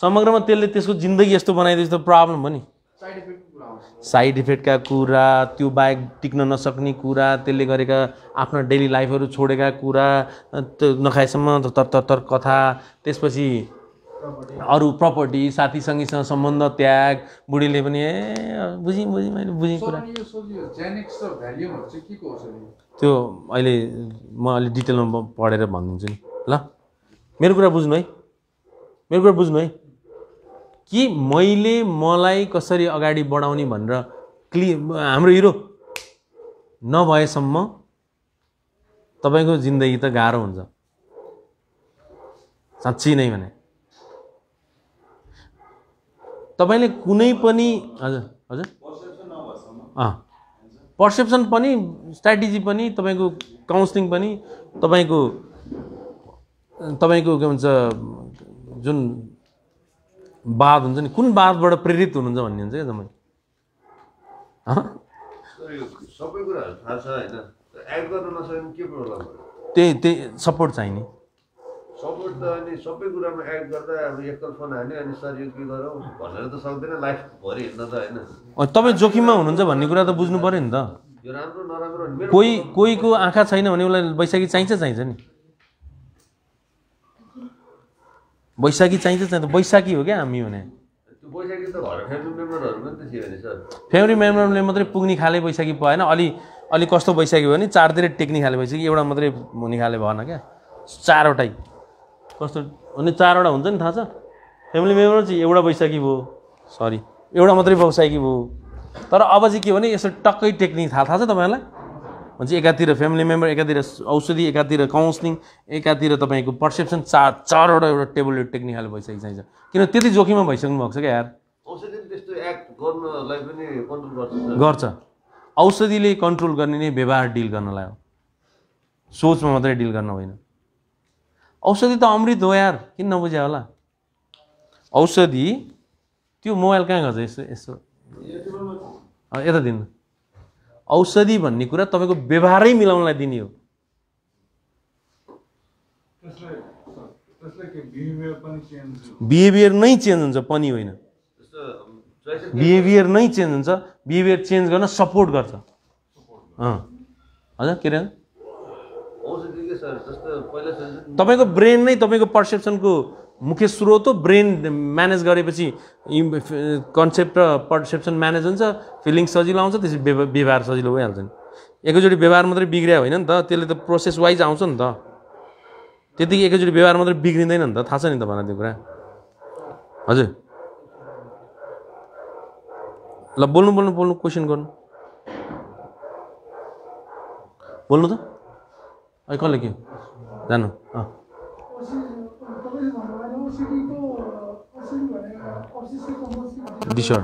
समग्रमा त्यसले त्यसको जिन्दगी यस्तो बनाइदिएपछि त प्रब्लम हो नि साइड इफेक्टका कुरा त्यो बाहेक टिक्न नसक्ने कुरा त्यसले गरेका आफ्नो डेली लाइफहरू छोडेका कुरा त्यो नखाएसम्म तर तर तर कथा त्यसपछि अरू प्रपर्टी साथी सम्बन्ध त्याग बुढीले पनि ए बुझेँ बुझेँ मैले बुझेँ कुरा त्यो अहिले म अलिक डिटेलमा पढेर भनिदिन्छु नि ल मेरो कुरा बुझ्नु है मेरो कुरा बुझ्नु है कि मैले मलाई कसरी अगाडि बढाउने भनेर क्लि हाम्रो हिरो नभएसम्म तपाईँको जिन्दगी त गाह्रो हुन्छ साँच्ची नै भने तपाईँले कुनै पनि हजुर हजुर अँ पर्सेप्सन पनि स्ट्राटेजी पनि तपाईँको काउन्सलिङ पनि तपाईँको तपाईँको के भन्छ जुन बाध हुन्छ नि कुन बाधबाट प्रेरित हुनुहुन्छ भन्ने हुन्छ क्या तपाईँ सबै कुराहरू थाहा छ होइन त्यही त्यही सपोर्ट चाहिने सपोज त अनि सबै कुरामा एक्ट गर्दा अब फोन हान्यो अनि सर यो के गरौँ भनेर त सक्दैन लाइफभरि हिँड्न त होइन तपाईँ जोखिममा हुनुहुन्छ भन्ने कुरा त बुझ्नु पऱ्यो नि त यो राम्रो नराम्रो कोही कोहीको आँखा छैन भने उसलाई बैशाखी चाहिन्छ चाहिन्छ नि बैशाखी चाहिन्छ चाहिन्छ बैशाखी हो क्या हामी हुने वैशाखी त घर फ्यामिली पनि नि सर मेम्बरले मात्रै पुग्ने खाले बैशाखी पाएन अलि अलि कस्तो बैशाखी भयो भने चारतिर टेक्ने खाले भइसक्यो एउटा मात्रै हुने खाले भएन क्या चारवटै कस्तो अनि चारवटा हुन्छ नि थाहा छ फ्यामिली मेम्बर चाहिँ एउटा भइसक्यो भयो सरी एउटा मात्रै वैशाखी भयो तर अब चाहिँ के भने यसो टक्कै टेक्निक थाहा थाहा छ तपाईँहरूलाई भन्छ एकातिर फ्यामिली मेम्बर एकातिर औषधि एकातिर काउन्सलिङ एकातिर तपाईँको पर्सेप्सन चार चारवटा एउटा टेबल टेक्निक खाले भइसकेको चाहिन्छ किन त्यति जोखिममा भइसक्नु भएको छ क्या यार गर्छ औषधिले कन्ट्रोल गर्ने नै व्यवहार डिल गर्नलाई हो सोचमा मात्रै डिल गर्न होइन औषधि त अमृत हो यार किन नबुझ्या होला औषधि त्यो मोबाइल कहाँ गर्छ यसो यसो यता दिनु औषधि भन्ने कुरा तपाईँको व्यवहारै मिलाउनलाई दिने हो बिहेभियर नै चेन्ज हुन्छ पनि होइन बिहेभियर नै चेन्ज हुन्छ बिहेभियर चेन्ज गर्न सपोर्ट गर्छ हजुर के अरे तपाईँको ब्रेन नै तपाईँको पर्सेप्सनको मुख्य स्रोत हो ब्रेन म्यानेज गरेपछि कन्सेप्ट र पर्सेप्सन म्यानेज हुन्छ फिलिङ सजिलो आउँछ त्यसपछि व्यवहार सजिलो भइहाल्छ नि एकैचोटि व्यवहार मात्रै बिग्रियो होइन नि त त्यसले त प्रोसेस वाइज आउँछ नि त त्यति एकैचोटि व्यवहार मात्रै बिग्रिँदैन नि त थाहा छ नि तपाईँलाई त्यो कुरा हजुर ल बोल्नु बोल्नु बोल्नु क्वेसन गर्नु बोल्नु त ऐ कसले के जानु अँ डिसर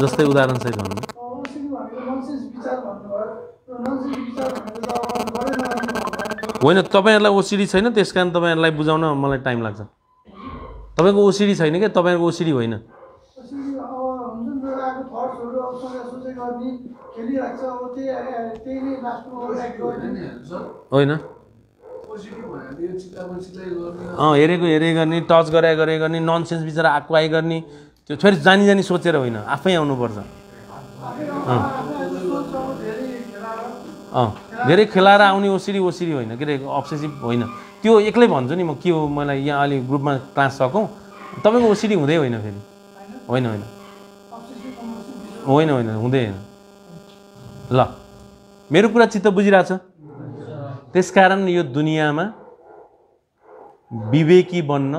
जस्तै उदाहरणसहित भन्नु होइन तपाईँहरूलाई ओसिडी छैन त्यस कारण तपाईँहरूलाई बुझाउन मलाई टाइम लाग्छ तपाईँको ओसिडी छैन क्या तपाईँहरूको ओसिडी होइन होइन हेरेको हेरे गर्ने टच गरे गरे गर्ने ननसेन्स बिचरा आक्वाई गर्ने त्यो फेरि जानी जानी सोचेर होइन आफै आउनुपर्छ अँ धेरै खेलाएर आउने ओसिरी ओसिरी होइन के अरे अप्सेसिभ होइन त्यो एक्लै भन्छु नि म के हो मलाई यहाँ अलिक ग्रुपमा क्लास सकौँ तपाईँको ओसिरी हुँदै होइन फेरि होइन होइन होइन होइन हुँदै होइन ल मेरो कुरा चित्त बुझिरहेछ त्यसकारण यो दुनियाँमा विवेकी बन्न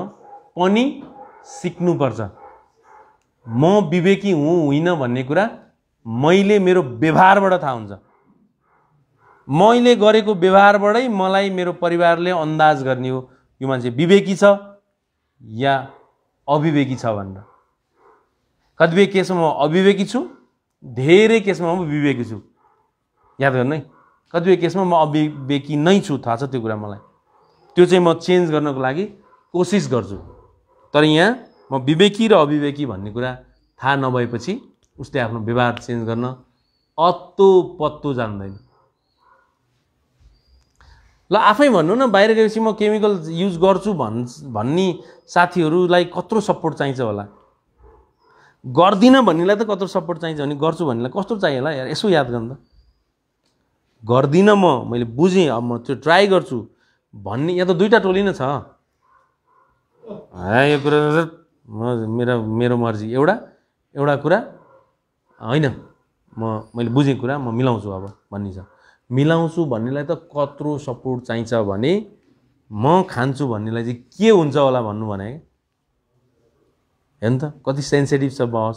पनि सिक्नुपर्छ म विवेकी हुँ होइन भन्ने कुरा मैले मेरो व्यवहारबाट थाहा हुन्छ मैले गरेको व्यवहारबाटै मलाई मेरो परिवारले अन्दाज गर्ने हो यो मान्छे विवेकी छ या अविवेकी छ भनेर कतिपय केसमा म अविवेकी छु धेरै केसमा म विवेकी छु याद गर्नु है कतिपय केसमा म अभिवेकी नै छु थाहा छ त्यो कुरा मलाई त्यो चाहिँ म चेन्ज गर्नको लागि कोसिस गर्छु तर यहाँ म विवेकी र अविवेकी भन्ने कुरा थाहा नभएपछि उसले आफ्नो व्यवहार चेन्ज गर्न अत्तो पत्तो जान्दैन ल आफै भन्नु न बाहिर गएपछि म केमिकल युज गर्छु भन् भन्ने साथीहरूलाई कत्रो सपोर्ट चाहिन्छ होला गर्दिनँ भन्नेलाई त कत्रो सपोर्ट चाहिन्छ भने गर्छु भन्नेलाई कस्तो चाहियो होला यसो याद गर्नु त गर्दिनँ म मैले बुझेँ अब म त्यो ट्राई गर्छु भन्ने यहाँ त दुईवटा टोली नै छ यो कुरा मेरो मेरो मर्जी एउटा एउटा कुरा होइन म मैले बुझेँ कुरा म मिलाउँछु अब भन्ने छ मिलाउँछु भन्नेलाई त कत्रो सपोर्ट चाहिन्छ भने म खान्छु भन्नेलाई चाहिँ के हुन्छ होला भन्नु भने हेर्नु त कति सेन्सिटिभ छ बस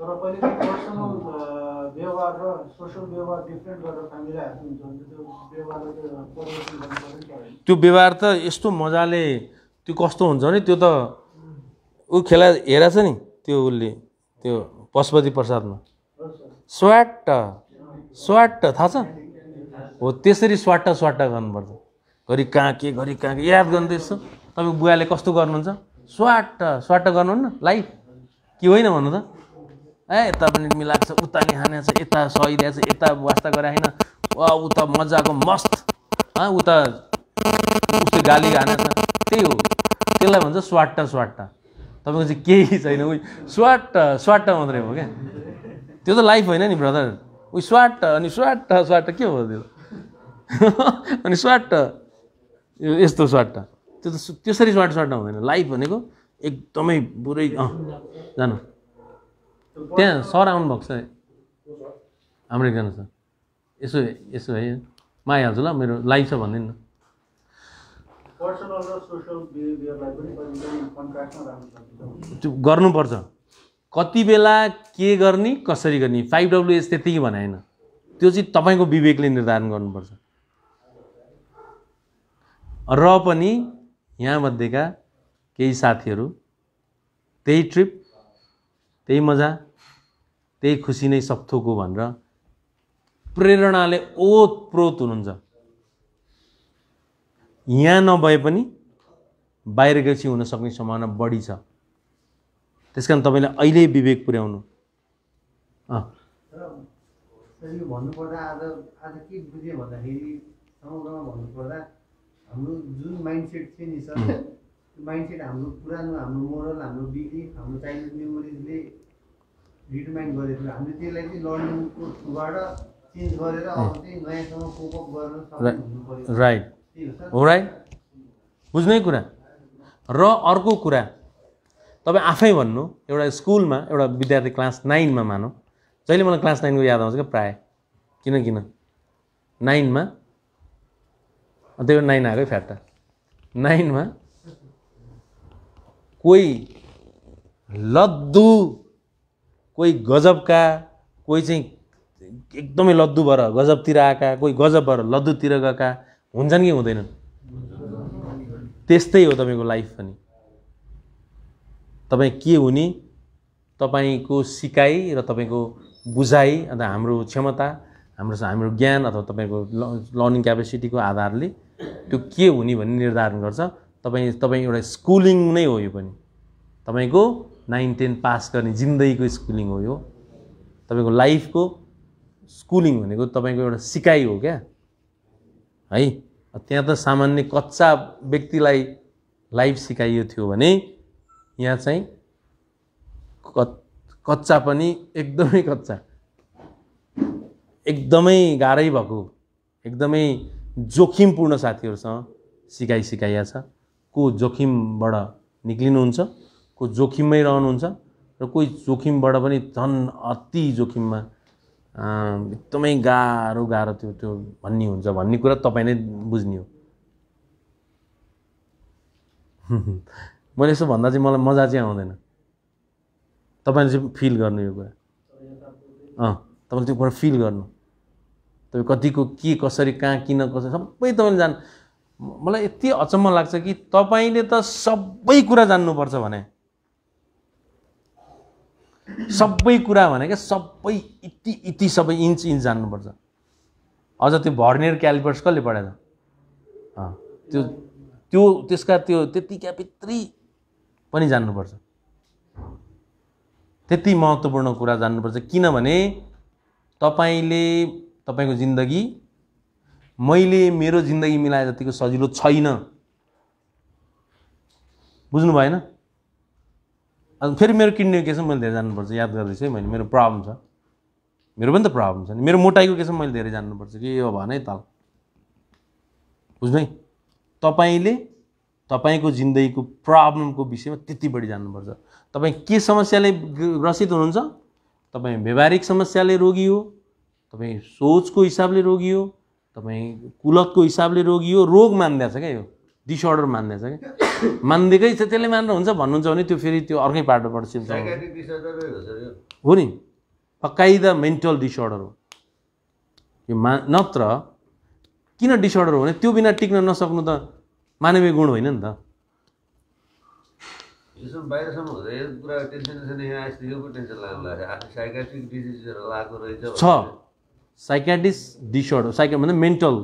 तर पनि पर्सनल व्यवहार र सोसल व्यवहार डिफ्रेन्ट गरेर फ्यामिली हुन्छ त्यो व्यवहारलाई परिवर्तन पर्यो त्यो व्यवहार त यस्तो मजाले त्यो कस्तो हुन्छ नि त्यो त ऊ खेला छ नि त्यो उसले त्यो पशुपति प्रसादमा स्वाट स्वाट थाहा छ हो त्यसरी स्वाट स्वाट गर्नुपर्छ घरि कहाँ के घरि कहाँ के याद गर्दैछ तपाईँको बुवाले कस्तो गर्नुहुन्छ स्वाट स्वाट गर्नुहुन्न लाइफ के होइन भन्नु त ए यता पनि मिलाएको छ उता नि छ यता सहिरहेको छ यता वास्ता होइन वा उता मजाको मस्त उता उसले गाली खाने छ त्यही हो त्यसलाई भन्छ स्वाट स्वाट तपाईँको चाहिँ केही छैन उयो स्वाट स्वाट मात्रै हो क्या त्यो त लाइफ होइन नि ब्रदर उयो स्वाट अनि स्वाट स्वाट के हो त्यो *laughs* अनि स्वाट यस्तो स्वाट त्यो त त्यसरी स्वाट स्वाट हुँदैन लाइफ भनेको एकदमै बुरै अँ जानु त्यहाँ सर आउनुभएको छ हाम्रो एकजना सर यसो यसो है म आइहाल्छु ल मेरो लाइभ छ भनिदिनु न त्यो गर्नुपर्छ कति बेला के गर्ने कसरी गर्ने फाइभ डब्लुएस त्यत्तिकै भने त्यो चाहिँ तपाईँको विवेकले निर्धारण गर्नुपर्छ र पनि यहाँमध्येका केही साथीहरू त्यही ट्रिप त्यही मजा त्यही खुसी नै सबथोको भनेर प्रेरणाले ओतप्रोत हुनुहुन्छ यहाँ नभए पनि बाहिर गएपछि हुनसक्ने सम्भावना बढी छ त्यस कारण तपाईँले अहिले विवेक पुर्याउनु भन्नुपर्दा आज आज के भन्दाखेरि भन्नुपर्दा हाम्रो जुन माइन्डसेट थियो नि सर माइन्डसेट हाम्रो पुरानो हाम्रो मोरल हाम्रो बिलिफ हाम्रो चाइल्डहुड मेमोरिजले रिडिमाइन्ड गरेको हामीले त्यसलाई चाहिँ लर्निङको थ्रुबाट चेन्ज गरेर नयाँसँग कोपअप गर्न सक्नु राइट हो राइट बुझ्ने कुरा र अर्को कुरा तपाईँ आफै भन्नु एउटा स्कुलमा एउटा विद्यार्थी क्लास नाइनमा मानौँ जहिले मलाई क्लास नाइनको याद आउँछ क्या प्रायः किन किन नाइनमा त्यो नाइन आएकै फ्याक्टर नाइनमा कोही लद्दु कोही गजबका कोही चाहिँ एकदमै लद्दु भएर गजबतिर आएका कोही गजब भएर लद्दुतिर गएका हुन्छन् कि हुँदैनन् त्यस्तै हो तपाईँको लाइफ पनि तपाईँ के हुने तपाईँको सिकाइ र तपाईँको बुझाइ अन्त हाम्रो क्षमता हाम्रो हाम्रो ज्ञान अथवा तपाईँको लर्निङ क्यापेसिटीको आधारले त्यो के हुने भन्ने निर्धारण गर्छ तपाईँ तपाईँ एउटा स्कुलिङ नै हो यो पनि तपाईँको नाइन टेन पास गर्ने जिन्दगीको स्कुलिङ हो यो तपाईँको लाइफको स्कुलिङ भनेको तपाईँको एउटा सिकाइ हो क्या है त्यहाँ त सामान्य कच्चा व्यक्तिलाई लाइफ सिकाइयो थियो भने यहाँ चाहिँ कच्चा पनि एकदमै कच्चा एकदमै गाह्रै भएको एकदमै जोखिमपूर्ण साथीहरूसँग सिकाइ सिकाइया छ को जोखिमबाट निक्लिनुहुन्छ को जोखिममै रहनुहुन्छ र कोही जोखिमबाट पनि झन् अति जोखिममा एकदमै गाह्रो गाह्रो त्यो त्यो भन्ने हुन्छ भन्ने कुरा तपाईँ नै बुझ्ने हो *laughs* मैले यसो भन्दा चाहिँ मलाई मजा चाहिँ आउँदैन तपाईँले चाहिँ फिल गर्नु यो कुरा अँ तपाईँले त्यो कुरा फिल गर्नु तपाईँ कतिको के कसरी कहाँ किन कसरी सबै तपाईँले जान्नु मलाई यति अचम्म लाग्छ कि तपाईँले त सबै कुरा जान्नुपर्छ भने सबै कुरा भनेको सबै यति यति सबै इन्च इन्च जान्नुपर्छ अझ त्यो भर्नियर क्यालिपर्स कसले पढाएछ त्यो त्यो त्यसका त्यो त्यतिका भित्री पनि जान्नुपर्छ त्यति महत्त्वपूर्ण कुरा जान्नुपर्छ किनभने तपाईँले तपाईँको जिन्दगी मैले मेरो जिन्दगी मिलाए जतिको सजिलो छैन बुझ्नु भएन अनि फेरि मेरो किडनीको केसमा मैले धेरै जान्नुपर्छ याद गर्दैछु है मैले मेरो प्रब्लम छ मेरो पनि त प्रब्लम छ नि मेरो मोटाइको केसमा मैले धेरै जान्नुपर्छ कि यो भन है तल बुझ्नु है तपाईँले तपाईँको जिन्दगीको प्रब्लमको विषयमा त्यति बढी जान्नुपर्छ तपाईँ के समस्याले ग्रसित हुनुहुन्छ तपाईँ व्यवहारिक समस्याले रोगी हो तपाईँ सोचको हिसाबले रोगी हो तपाईँ कुलतको हिसाबले रोगी हो रोग मान्दा छ क्या यो डिसअर्डर मान्दा छ क्या मान्दैकै छ त्यसले मान्नु हुन्छ भन्नुहुन्छ भने त्यो फेरि त्यो अर्कै पाटोबाट सिल्छ हो नि द मेन्टल डिसअर्डर हो यो मा नत्र किन डिसअर्डर हो भने त्यो बिना टिक्न नसक्नु त मानवीय गुण होइन नि त छ साइकाटिस्ट डिसअर्डर साइक भन्दा मेन्टल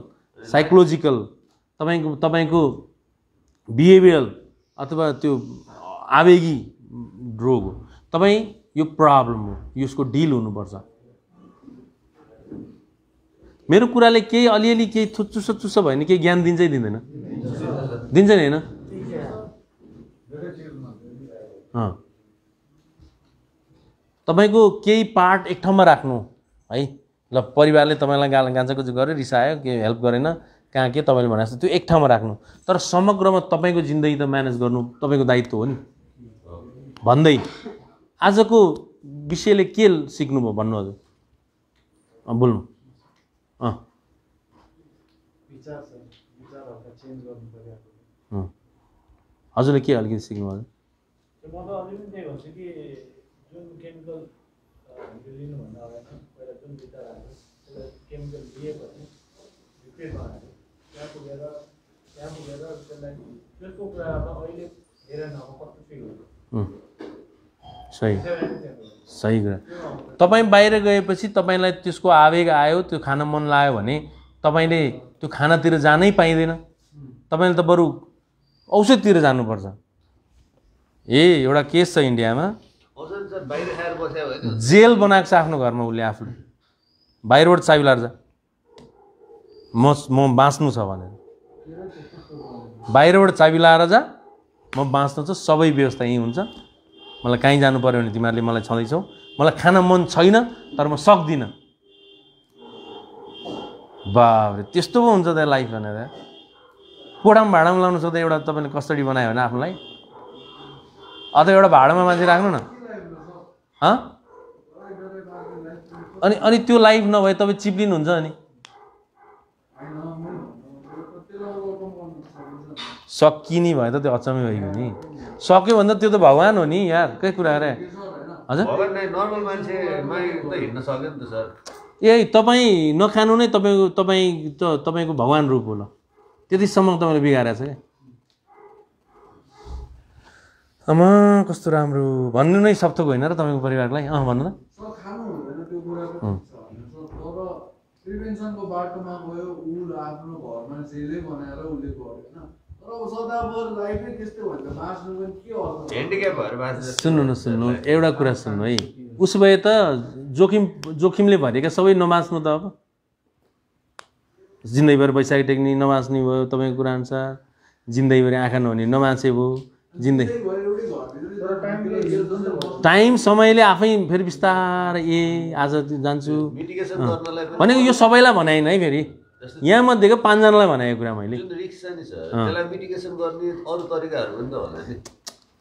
साइकोलोजिकल तपाईँको तपाईँको बिहेभियरल अथवा त्यो आवेगी रोग हो तपाईँ यो प्रब्लम हो यसको डिल हुनुपर्छ मेरो कुराले केही अलिअलि केही थुच्चुस चुसो भयो भने केही ज्ञान दिन्छै दिँदैन दिन्छ नि होइन तपाईँको केही पार्ट एक ठाउँमा राख्नु है ल परिवारले तपाईँलाई गाल गाँचाकुचो गरेर रिसायो के हेल्प गरेन कहाँ के तपाईँले भनेको छ त्यो एक ठाउँमा राख्नु तर समग्रमा तपाईँको जिन्दगी त म्यानेज गर्नु तपाईँको दायित्व हो नि भन्दै आजको विषयले के सिक्नुभयो भन्नु हजुर अँ बोल्नु अँ हजुरले के अलिकति सिक्नु हजुर केमिकल त्यहाँ पुगेर त्यहाँ पुगेर त्यसलाई त्यसको अहिले कस्तो फिल हुन्छ सही सही कुरा तपाईँ बाहिर गएपछि तपाईँलाई त्यसको आवेग आयो त्यो खान मन लाग्यो भने तपाईँले त्यो खानातिर जानै पाइँदैन तपाईँले त बरु औषधतिर जानुपर्छ ए एउटा केस छ इन्डियामा जेल बनाएको छ आफ्नो घरमा उसले आफूले बाहिरबाट चाबी लार्छ म म बाँच्नु छ भनेर बाहिरबाट चाबी लाएर जा म बाँच्नु छ सबै व्यवस्था यहीँ हुन्छ मलाई कहीँ जानु पऱ्यो भने तिमीहरूले मलाई छँदैछौ मलाई खान मन छैन तर म सक्दिनँ बाबरे त्यस्तो पो हुन्छ त लाइफ भनेर कोडामा भाडामा लाउनु सक्दा एउटा तपाईँले कस्टडी बनायो भने आफूलाई अथवा एउटा भाडामा मान्छे राख्नु न अनि अनि त्यो लाइफ नभए तपाईँ चिप्लिनुहुन्छ अनि सकिने भयो त त्यो अचम्मै भइगयो नि सक्यो भन्दा त्यो त भगवान् हो नि यार कै कुरा अरे हजुर ए तपाईँ नखानु नै तपाईँको तपाईँ त तपाईँको भगवान् रूप हो ल त्यतिसम्म तपाईँले बिगारेको छ क्या आमा कस्तो राम्रो भन्नु नै सप्तक होइन र तपाईँको परिवारलाई अँ भन्नु न सुन्नु न सुन्नु एउटा कुरा सुन्नु है उसो भए त जोखिम जोखिमले भनेका सबै नमाच्नु त अब जिन्दगीभर बैशाखी टेक्ने नमाच्ने भयो तपाईँको कुरा अनुसार जिन्दगीभरि आँखा नहुने नमाचे भयो जिन्दगी टाइम समयले आफै फेरि बिस्तारै ए आज जान्छु भनेको यो सबैलाई भनाइन है फेरि यहाँ मध्येको पाँचजनालाई भनेको कुरा मैले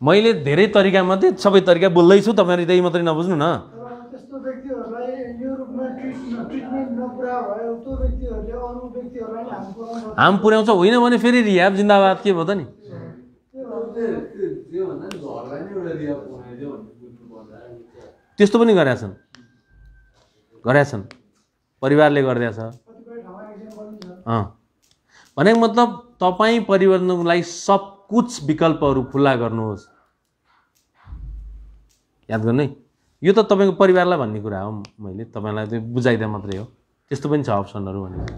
मैले धेरै तरिका मध्ये सबै तरिका बोल्दैछु तपाईँहरू त्यही मात्रै नबुझ्नु न हाम पुर्याउँछ होइन भने फेरि रिहाब जिन्दाबाद के भयो त नि त्यस्तो पनि गरेका छन् गरेका छन् परिवारले गरिदिएछ भनेको मतलब तपाईँ परिवर्तनको लागि सब कुछ विकल्पहरू खुल्ला गर्नुहोस् याद गर्नु है यो त तपाईँको परिवारलाई भन्ने कुरा हो मैले तपाईँलाई त्यो बुझाइदिए मात्रै हो त्यस्तो पनि छ अप्सनहरू भनेको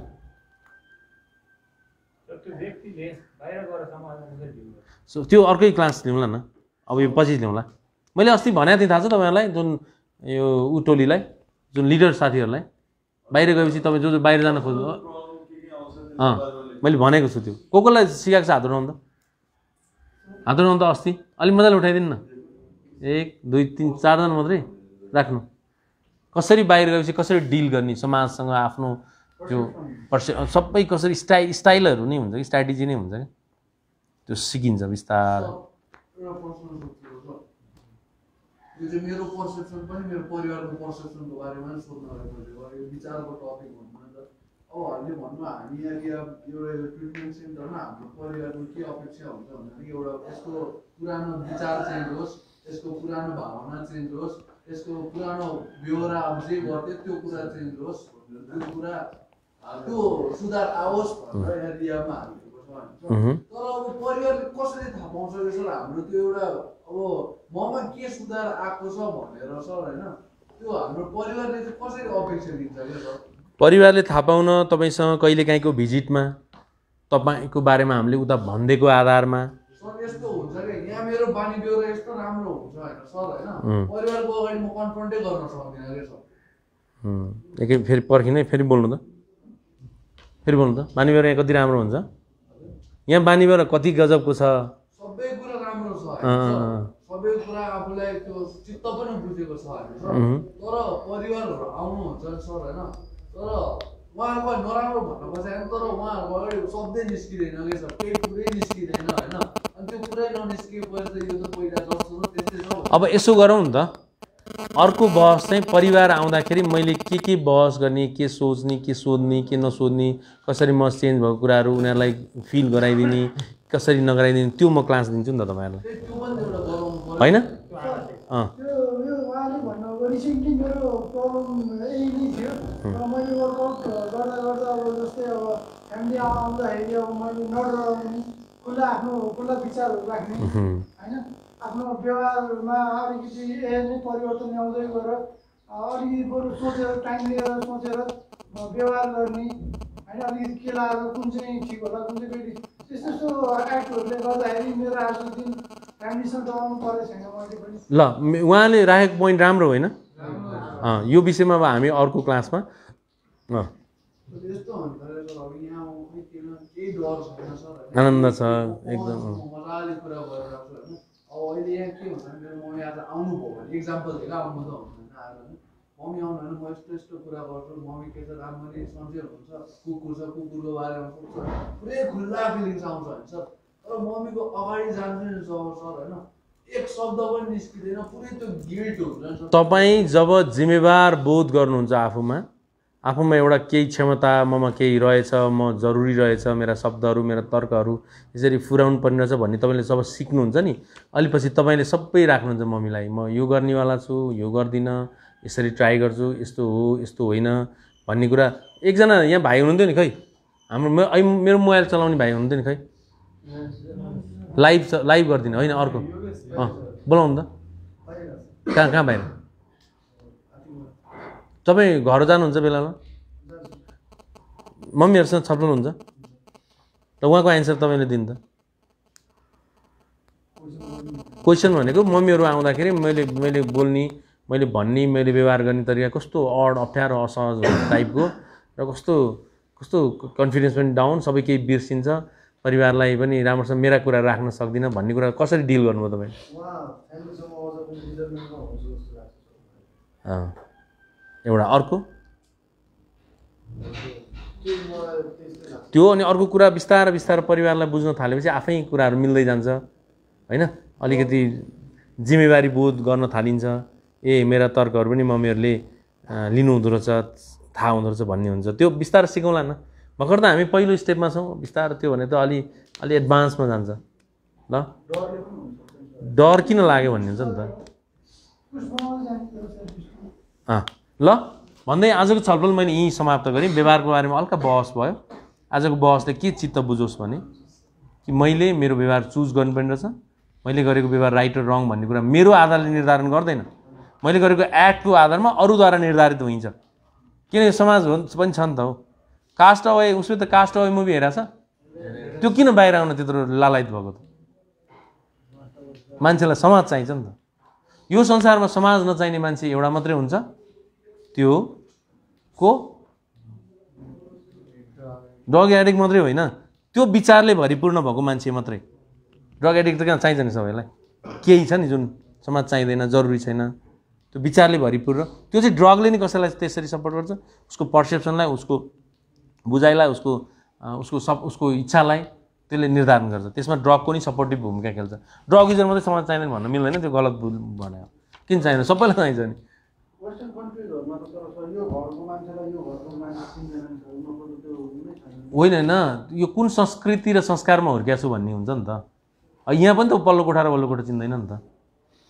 सो त्यो अर्कै क्लास लिउँला न अब यो पछि ल्याउँला मैले अस्ति भनेको थिएँ थाहा छ तपाईँहरूलाई जुन यो उटोलीलाई जुन लिडर साथीहरूलाई बाहिर गएपछि तपाईँ जो जो बाहिर जान खोज्नु अँ मैले भनेको छु त्यो को कोलाई सिकाएको छ हात त हात त अस्ति अलिक मजाले उठाइदिनु न एक दुई तिन चारजना मात्रै राख्नु कसरी बाहिर गएपछि कसरी डिल गर्ने समाजसँग आफ्नो त्यो पर्से सबै कसरी स्टाइल स्टाइलहरू नै हुन्छ कि स्ट्राटेजी नै हुन्छ कि त्यो सिकिन्छ बिस्तारै मेरो पर्सेप्सन पनि मेरो परिवारको पर्सेप्सनको बारेमा उहाँहरूले भन्नु हामी यहाँनिर एउटा ट्रिटमेन्ट सेन्टरमा हाम्रो परिवारको के अपेक्षा हुन्छ भन्दाखेरि एउटा यसको पुरानो विचार चेन्ज होस् यसको पुरानो भावना चेन्ज होस् यसको पुरानो व्यवहार अब जे गर्थ्यो त्यो कुरा चेन्ज होस् त्यो कुरा त्यो सुधार आओस् भनेर एरियामा हालिदिएको छ तर अब परिवारले कसरी थाहा पाउँछ कि सर हाम्रो त्यो एउटा अब ममा के सुधार आएको छ भनेर सर होइन त्यो हाम्रो परिवारले चाहिँ कसरी अपेक्षा दिन्छ क्या सर परिवारले थाहा पाउन तपाईँसँग कहिलेकाहीँको भिजिटमा तपाईँको बारेमा हामीले उता भनिदिएको आधारमा सर यस्तो हुन्छ कि यहाँ मेरो बानी बेहोरा यस्तो राम्रो हुन्छ होइन सर होइन परिवारको अगाडि म कन्फर्टै गर्न सक्दिनँ रे सर एकै फेरि पर्खिने फेरि बोल्नु त फेरि बोल्नु त बानी बेहोरा यहाँ कति राम्रो हुन्छ यहाँ बानी बेहोरा कति गजबको छ सबै कुरा राम्रो छ सबै कुरा आफूलाई त्यो चित्त पनि बुझेको छ होइन तर परिवारहरू आउनुहुन्छ सर होइन तर उहाँहरूको नराम्रो भन्न खोजेन तर उहाँहरूको अगाडि शब्दै निस्किँदैन के छ केही कुरै निस्किँदैन होइन अनि त्यो कुरै ननिस्किएपछि त यो त पहिला जस्तो त्यस्तै छ अब यसो गरौँ नि त अर्को बहस चाहिँ परिवार आउँदाखेरि मैले के के बहस गर्ने के सोच्ने के सोध्ने के नसोध्ने कसरी म चेन्ज भएको कुराहरू उनीहरूलाई फिल गराइदिने कसरी नगराइदिने त्यो म क्लास दिन्छु नि त तपाईँहरूलाई होइन र मैले वर्कआउट गर्दा गर्दा अब जस्तै अब फ्यामिली आउँदाखेरि अब मैले नडराउने खुल्ला आफ्नो खुल्ला विचारहरू राख्ने होइन आफ्नो व्यवहारमा अलिकति नै परिवर्तन ल्याउँदै गएर अलिकति बरु सोचेर टाइम लिएर सोचेर व्यवहार गर्ने होइन अलिकति के लाग्यो कुन चाहिँ ठिक होला कुन चाहिँ फेरि त्यस्तो यस्तो एक्टहरूले गर्दाखेरि मेरो आजको दिन फ्यामिलीसँग आउनु परेको छैन मैले पनि ल उहाँले राखेको पोइन्ट राम्रो होइन यो विषयमा अब हामी अर्को क्लासमा आनन्द छ एकदम मम्मी आउनु म यस्तो यस्तो कुरा गर्छु मम्मी के छ राम्ररी सन्चै हुन्छ कुकुर छ कुकुरको बारेमा सोध्छ पुरै खुल्ला फिलिङ्स आउँछ होइन सर तर मम्मीको अगाडि जान्छु नि सर होइन तपाईँ जब जिम्मेवार बोध गर्नुहुन्छ आफूमा आफूमा एउटा केही क्षमता ममा केही रहेछ म जरुरी रहेछ मेरा शब्दहरू मेरा तर्कहरू यसरी फुराउनु पर्ने रहेछ भन्ने तपाईँले जब सिक्नुहुन्छ नि अलि पछि तपाईँले सबै राख्नुहुन्छ मम्मीलाई म यो गर्नेवाला छु यो गर्दिनँ यसरी ट्राई गर्छु यस्तो हो यस्तो होइन भन्ने कुरा एकजना यहाँ भाइ हुनुहुन्थ्यो नि खै हाम्रो मेरो मोबाइल चलाउने भाइ हुनुहुन्थ्यो नि खै लाइभ लाइभ गरिदिनु होइन अर्को अँ ah, बोलाउनु त कहाँ कहाँ भाइमा तपाईँ घर जानुहुन्छ बेलामा मम्मीहरूसँग छप्नुहुन्छ र उहाँको एन्सर तपाईँले दिनु त क्वेसन भनेको मम्मीहरू आउँदाखेरि मैले मैले बोल्ने मैले भन्ने मैले व्यवहार गर्ने तरिका कस्तो अड अप्ठ्यारो असहज टाइपको र कस्तो कस्तो कन्फिडेन्स पनि डाउन सबै केही बिर्सिन्छ परिवारलाई पनि राम्रोसँग मेरा कुरा राख्न सक्दिनँ भन्ने कुरा कसरी डिल गर्नुभयो तपाईँले एउटा अर्को त्यो अनि अर्को कुरा बिस्तारै बिस्तारै परिवारलाई बुझ्न थालेपछि आफै कुराहरू मिल्दै जान्छ होइन अलिकति जिम्मेवारी बोध गर्न थालिन्छ ए मेरा तर्कहरू पनि मम्मीहरूले लिनुहुँदो रहेछ थाहा हुँदो रहेछ भन्ने हुन्छ त्यो बिस्तारै सिकाउँला न भर्खर त हामी पहिलो स्टेपमा छौँ बिस्तारै त्यो भने त अलि अलि एडभान्समा जान्छ ल डर किन लाग्यो भन्ने हुन्छ नि त अँ ल भन्दै आजको छलफल मैले यहीँ समाप्त गरेँ व्यवहारको बारेमा हल्का बहस भयो आजको बहसले के चित्त बुझोस् भने कि मैले मेरो व्यवहार चुज गर्नुपर्ने रहेछ मैले गरेको व्यवहार राइट र रङ भन्ने कुरा मेरो आधारले निर्धारण गर्दैन मैले गरेको एक्टको आधारमा अरूद्वारा निर्धारित हुन्छ किनकि समाज पनि छ नि त हो कास्ट अवे उसले त कास्ट अवे मुभी हेरेको छ त्यो किन बाहिर आउन त्यत्रो लालायत भएको त मान्छेलाई समाज चाहिन्छ नि त यो संसारमा समाज नचाहिने मान्छे एउटा मात्रै हुन्छ त्यो को ड्रग एडिक्ट मात्रै होइन त्यो विचारले भरिपूर्ण भएको मान्छे मात्रै ड्रग एडिक्ट त किन चाहिन्छ नि सबैलाई केही छ नि जुन समाज चाहिँदैन जरुरी छैन त्यो विचारले भरिपूर्ण त्यो चाहिँ ड्रगले नि कसैलाई त्यसरी सपोर्ट गर्छ उसको पर्सेप्सनलाई उसको बुझाइलाई उसको उसको सब उसको इच्छालाई त्यसले निर्धारण गर्छ त्यसमा ड्रगको नि सपोर्टिभ भूमिका खेल्छ ड्रग युजर मात्रै समाज चाहिँदैन भन्न मिल्दैन त्यो गलत भन्यो किन चाहिँ सबैलाई चाहिन्छ नि होइन होइन यो कुन संस्कृति र संस्कारमा हुर्किया छु भन्ने हुन्छ नि त यहाँ पनि त पल्लो कोठा र वल्लो कोठा चिन्दैन नि त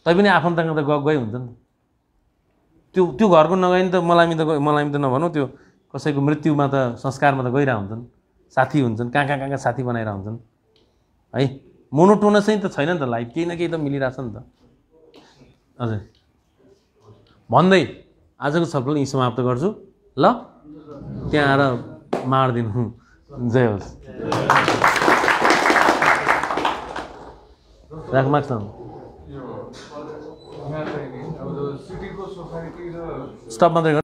तैपनि आफन्तमा त गए हुन्छ नि त त्यो त्यो घरको नगयो नि त मलामी त मलामी त नभनौँ त्यो कसैको मृत्युमा त संस्कारमा त गइरह हुन्छन् साथी हुन्छन् कहाँ कहाँ कहाँ कहाँ साथी बनाएर हुन्छन् है मोनोटोनसै त छैन नि त लाइफ केही न केही त मिलिरहेछ नि त हजुर भन्दै आजको छलफल यहीँ समाप्त गर्छु ल त्यहाँ आएर मारिदिनु जय होस् राखमाक्स स्टप मात्रै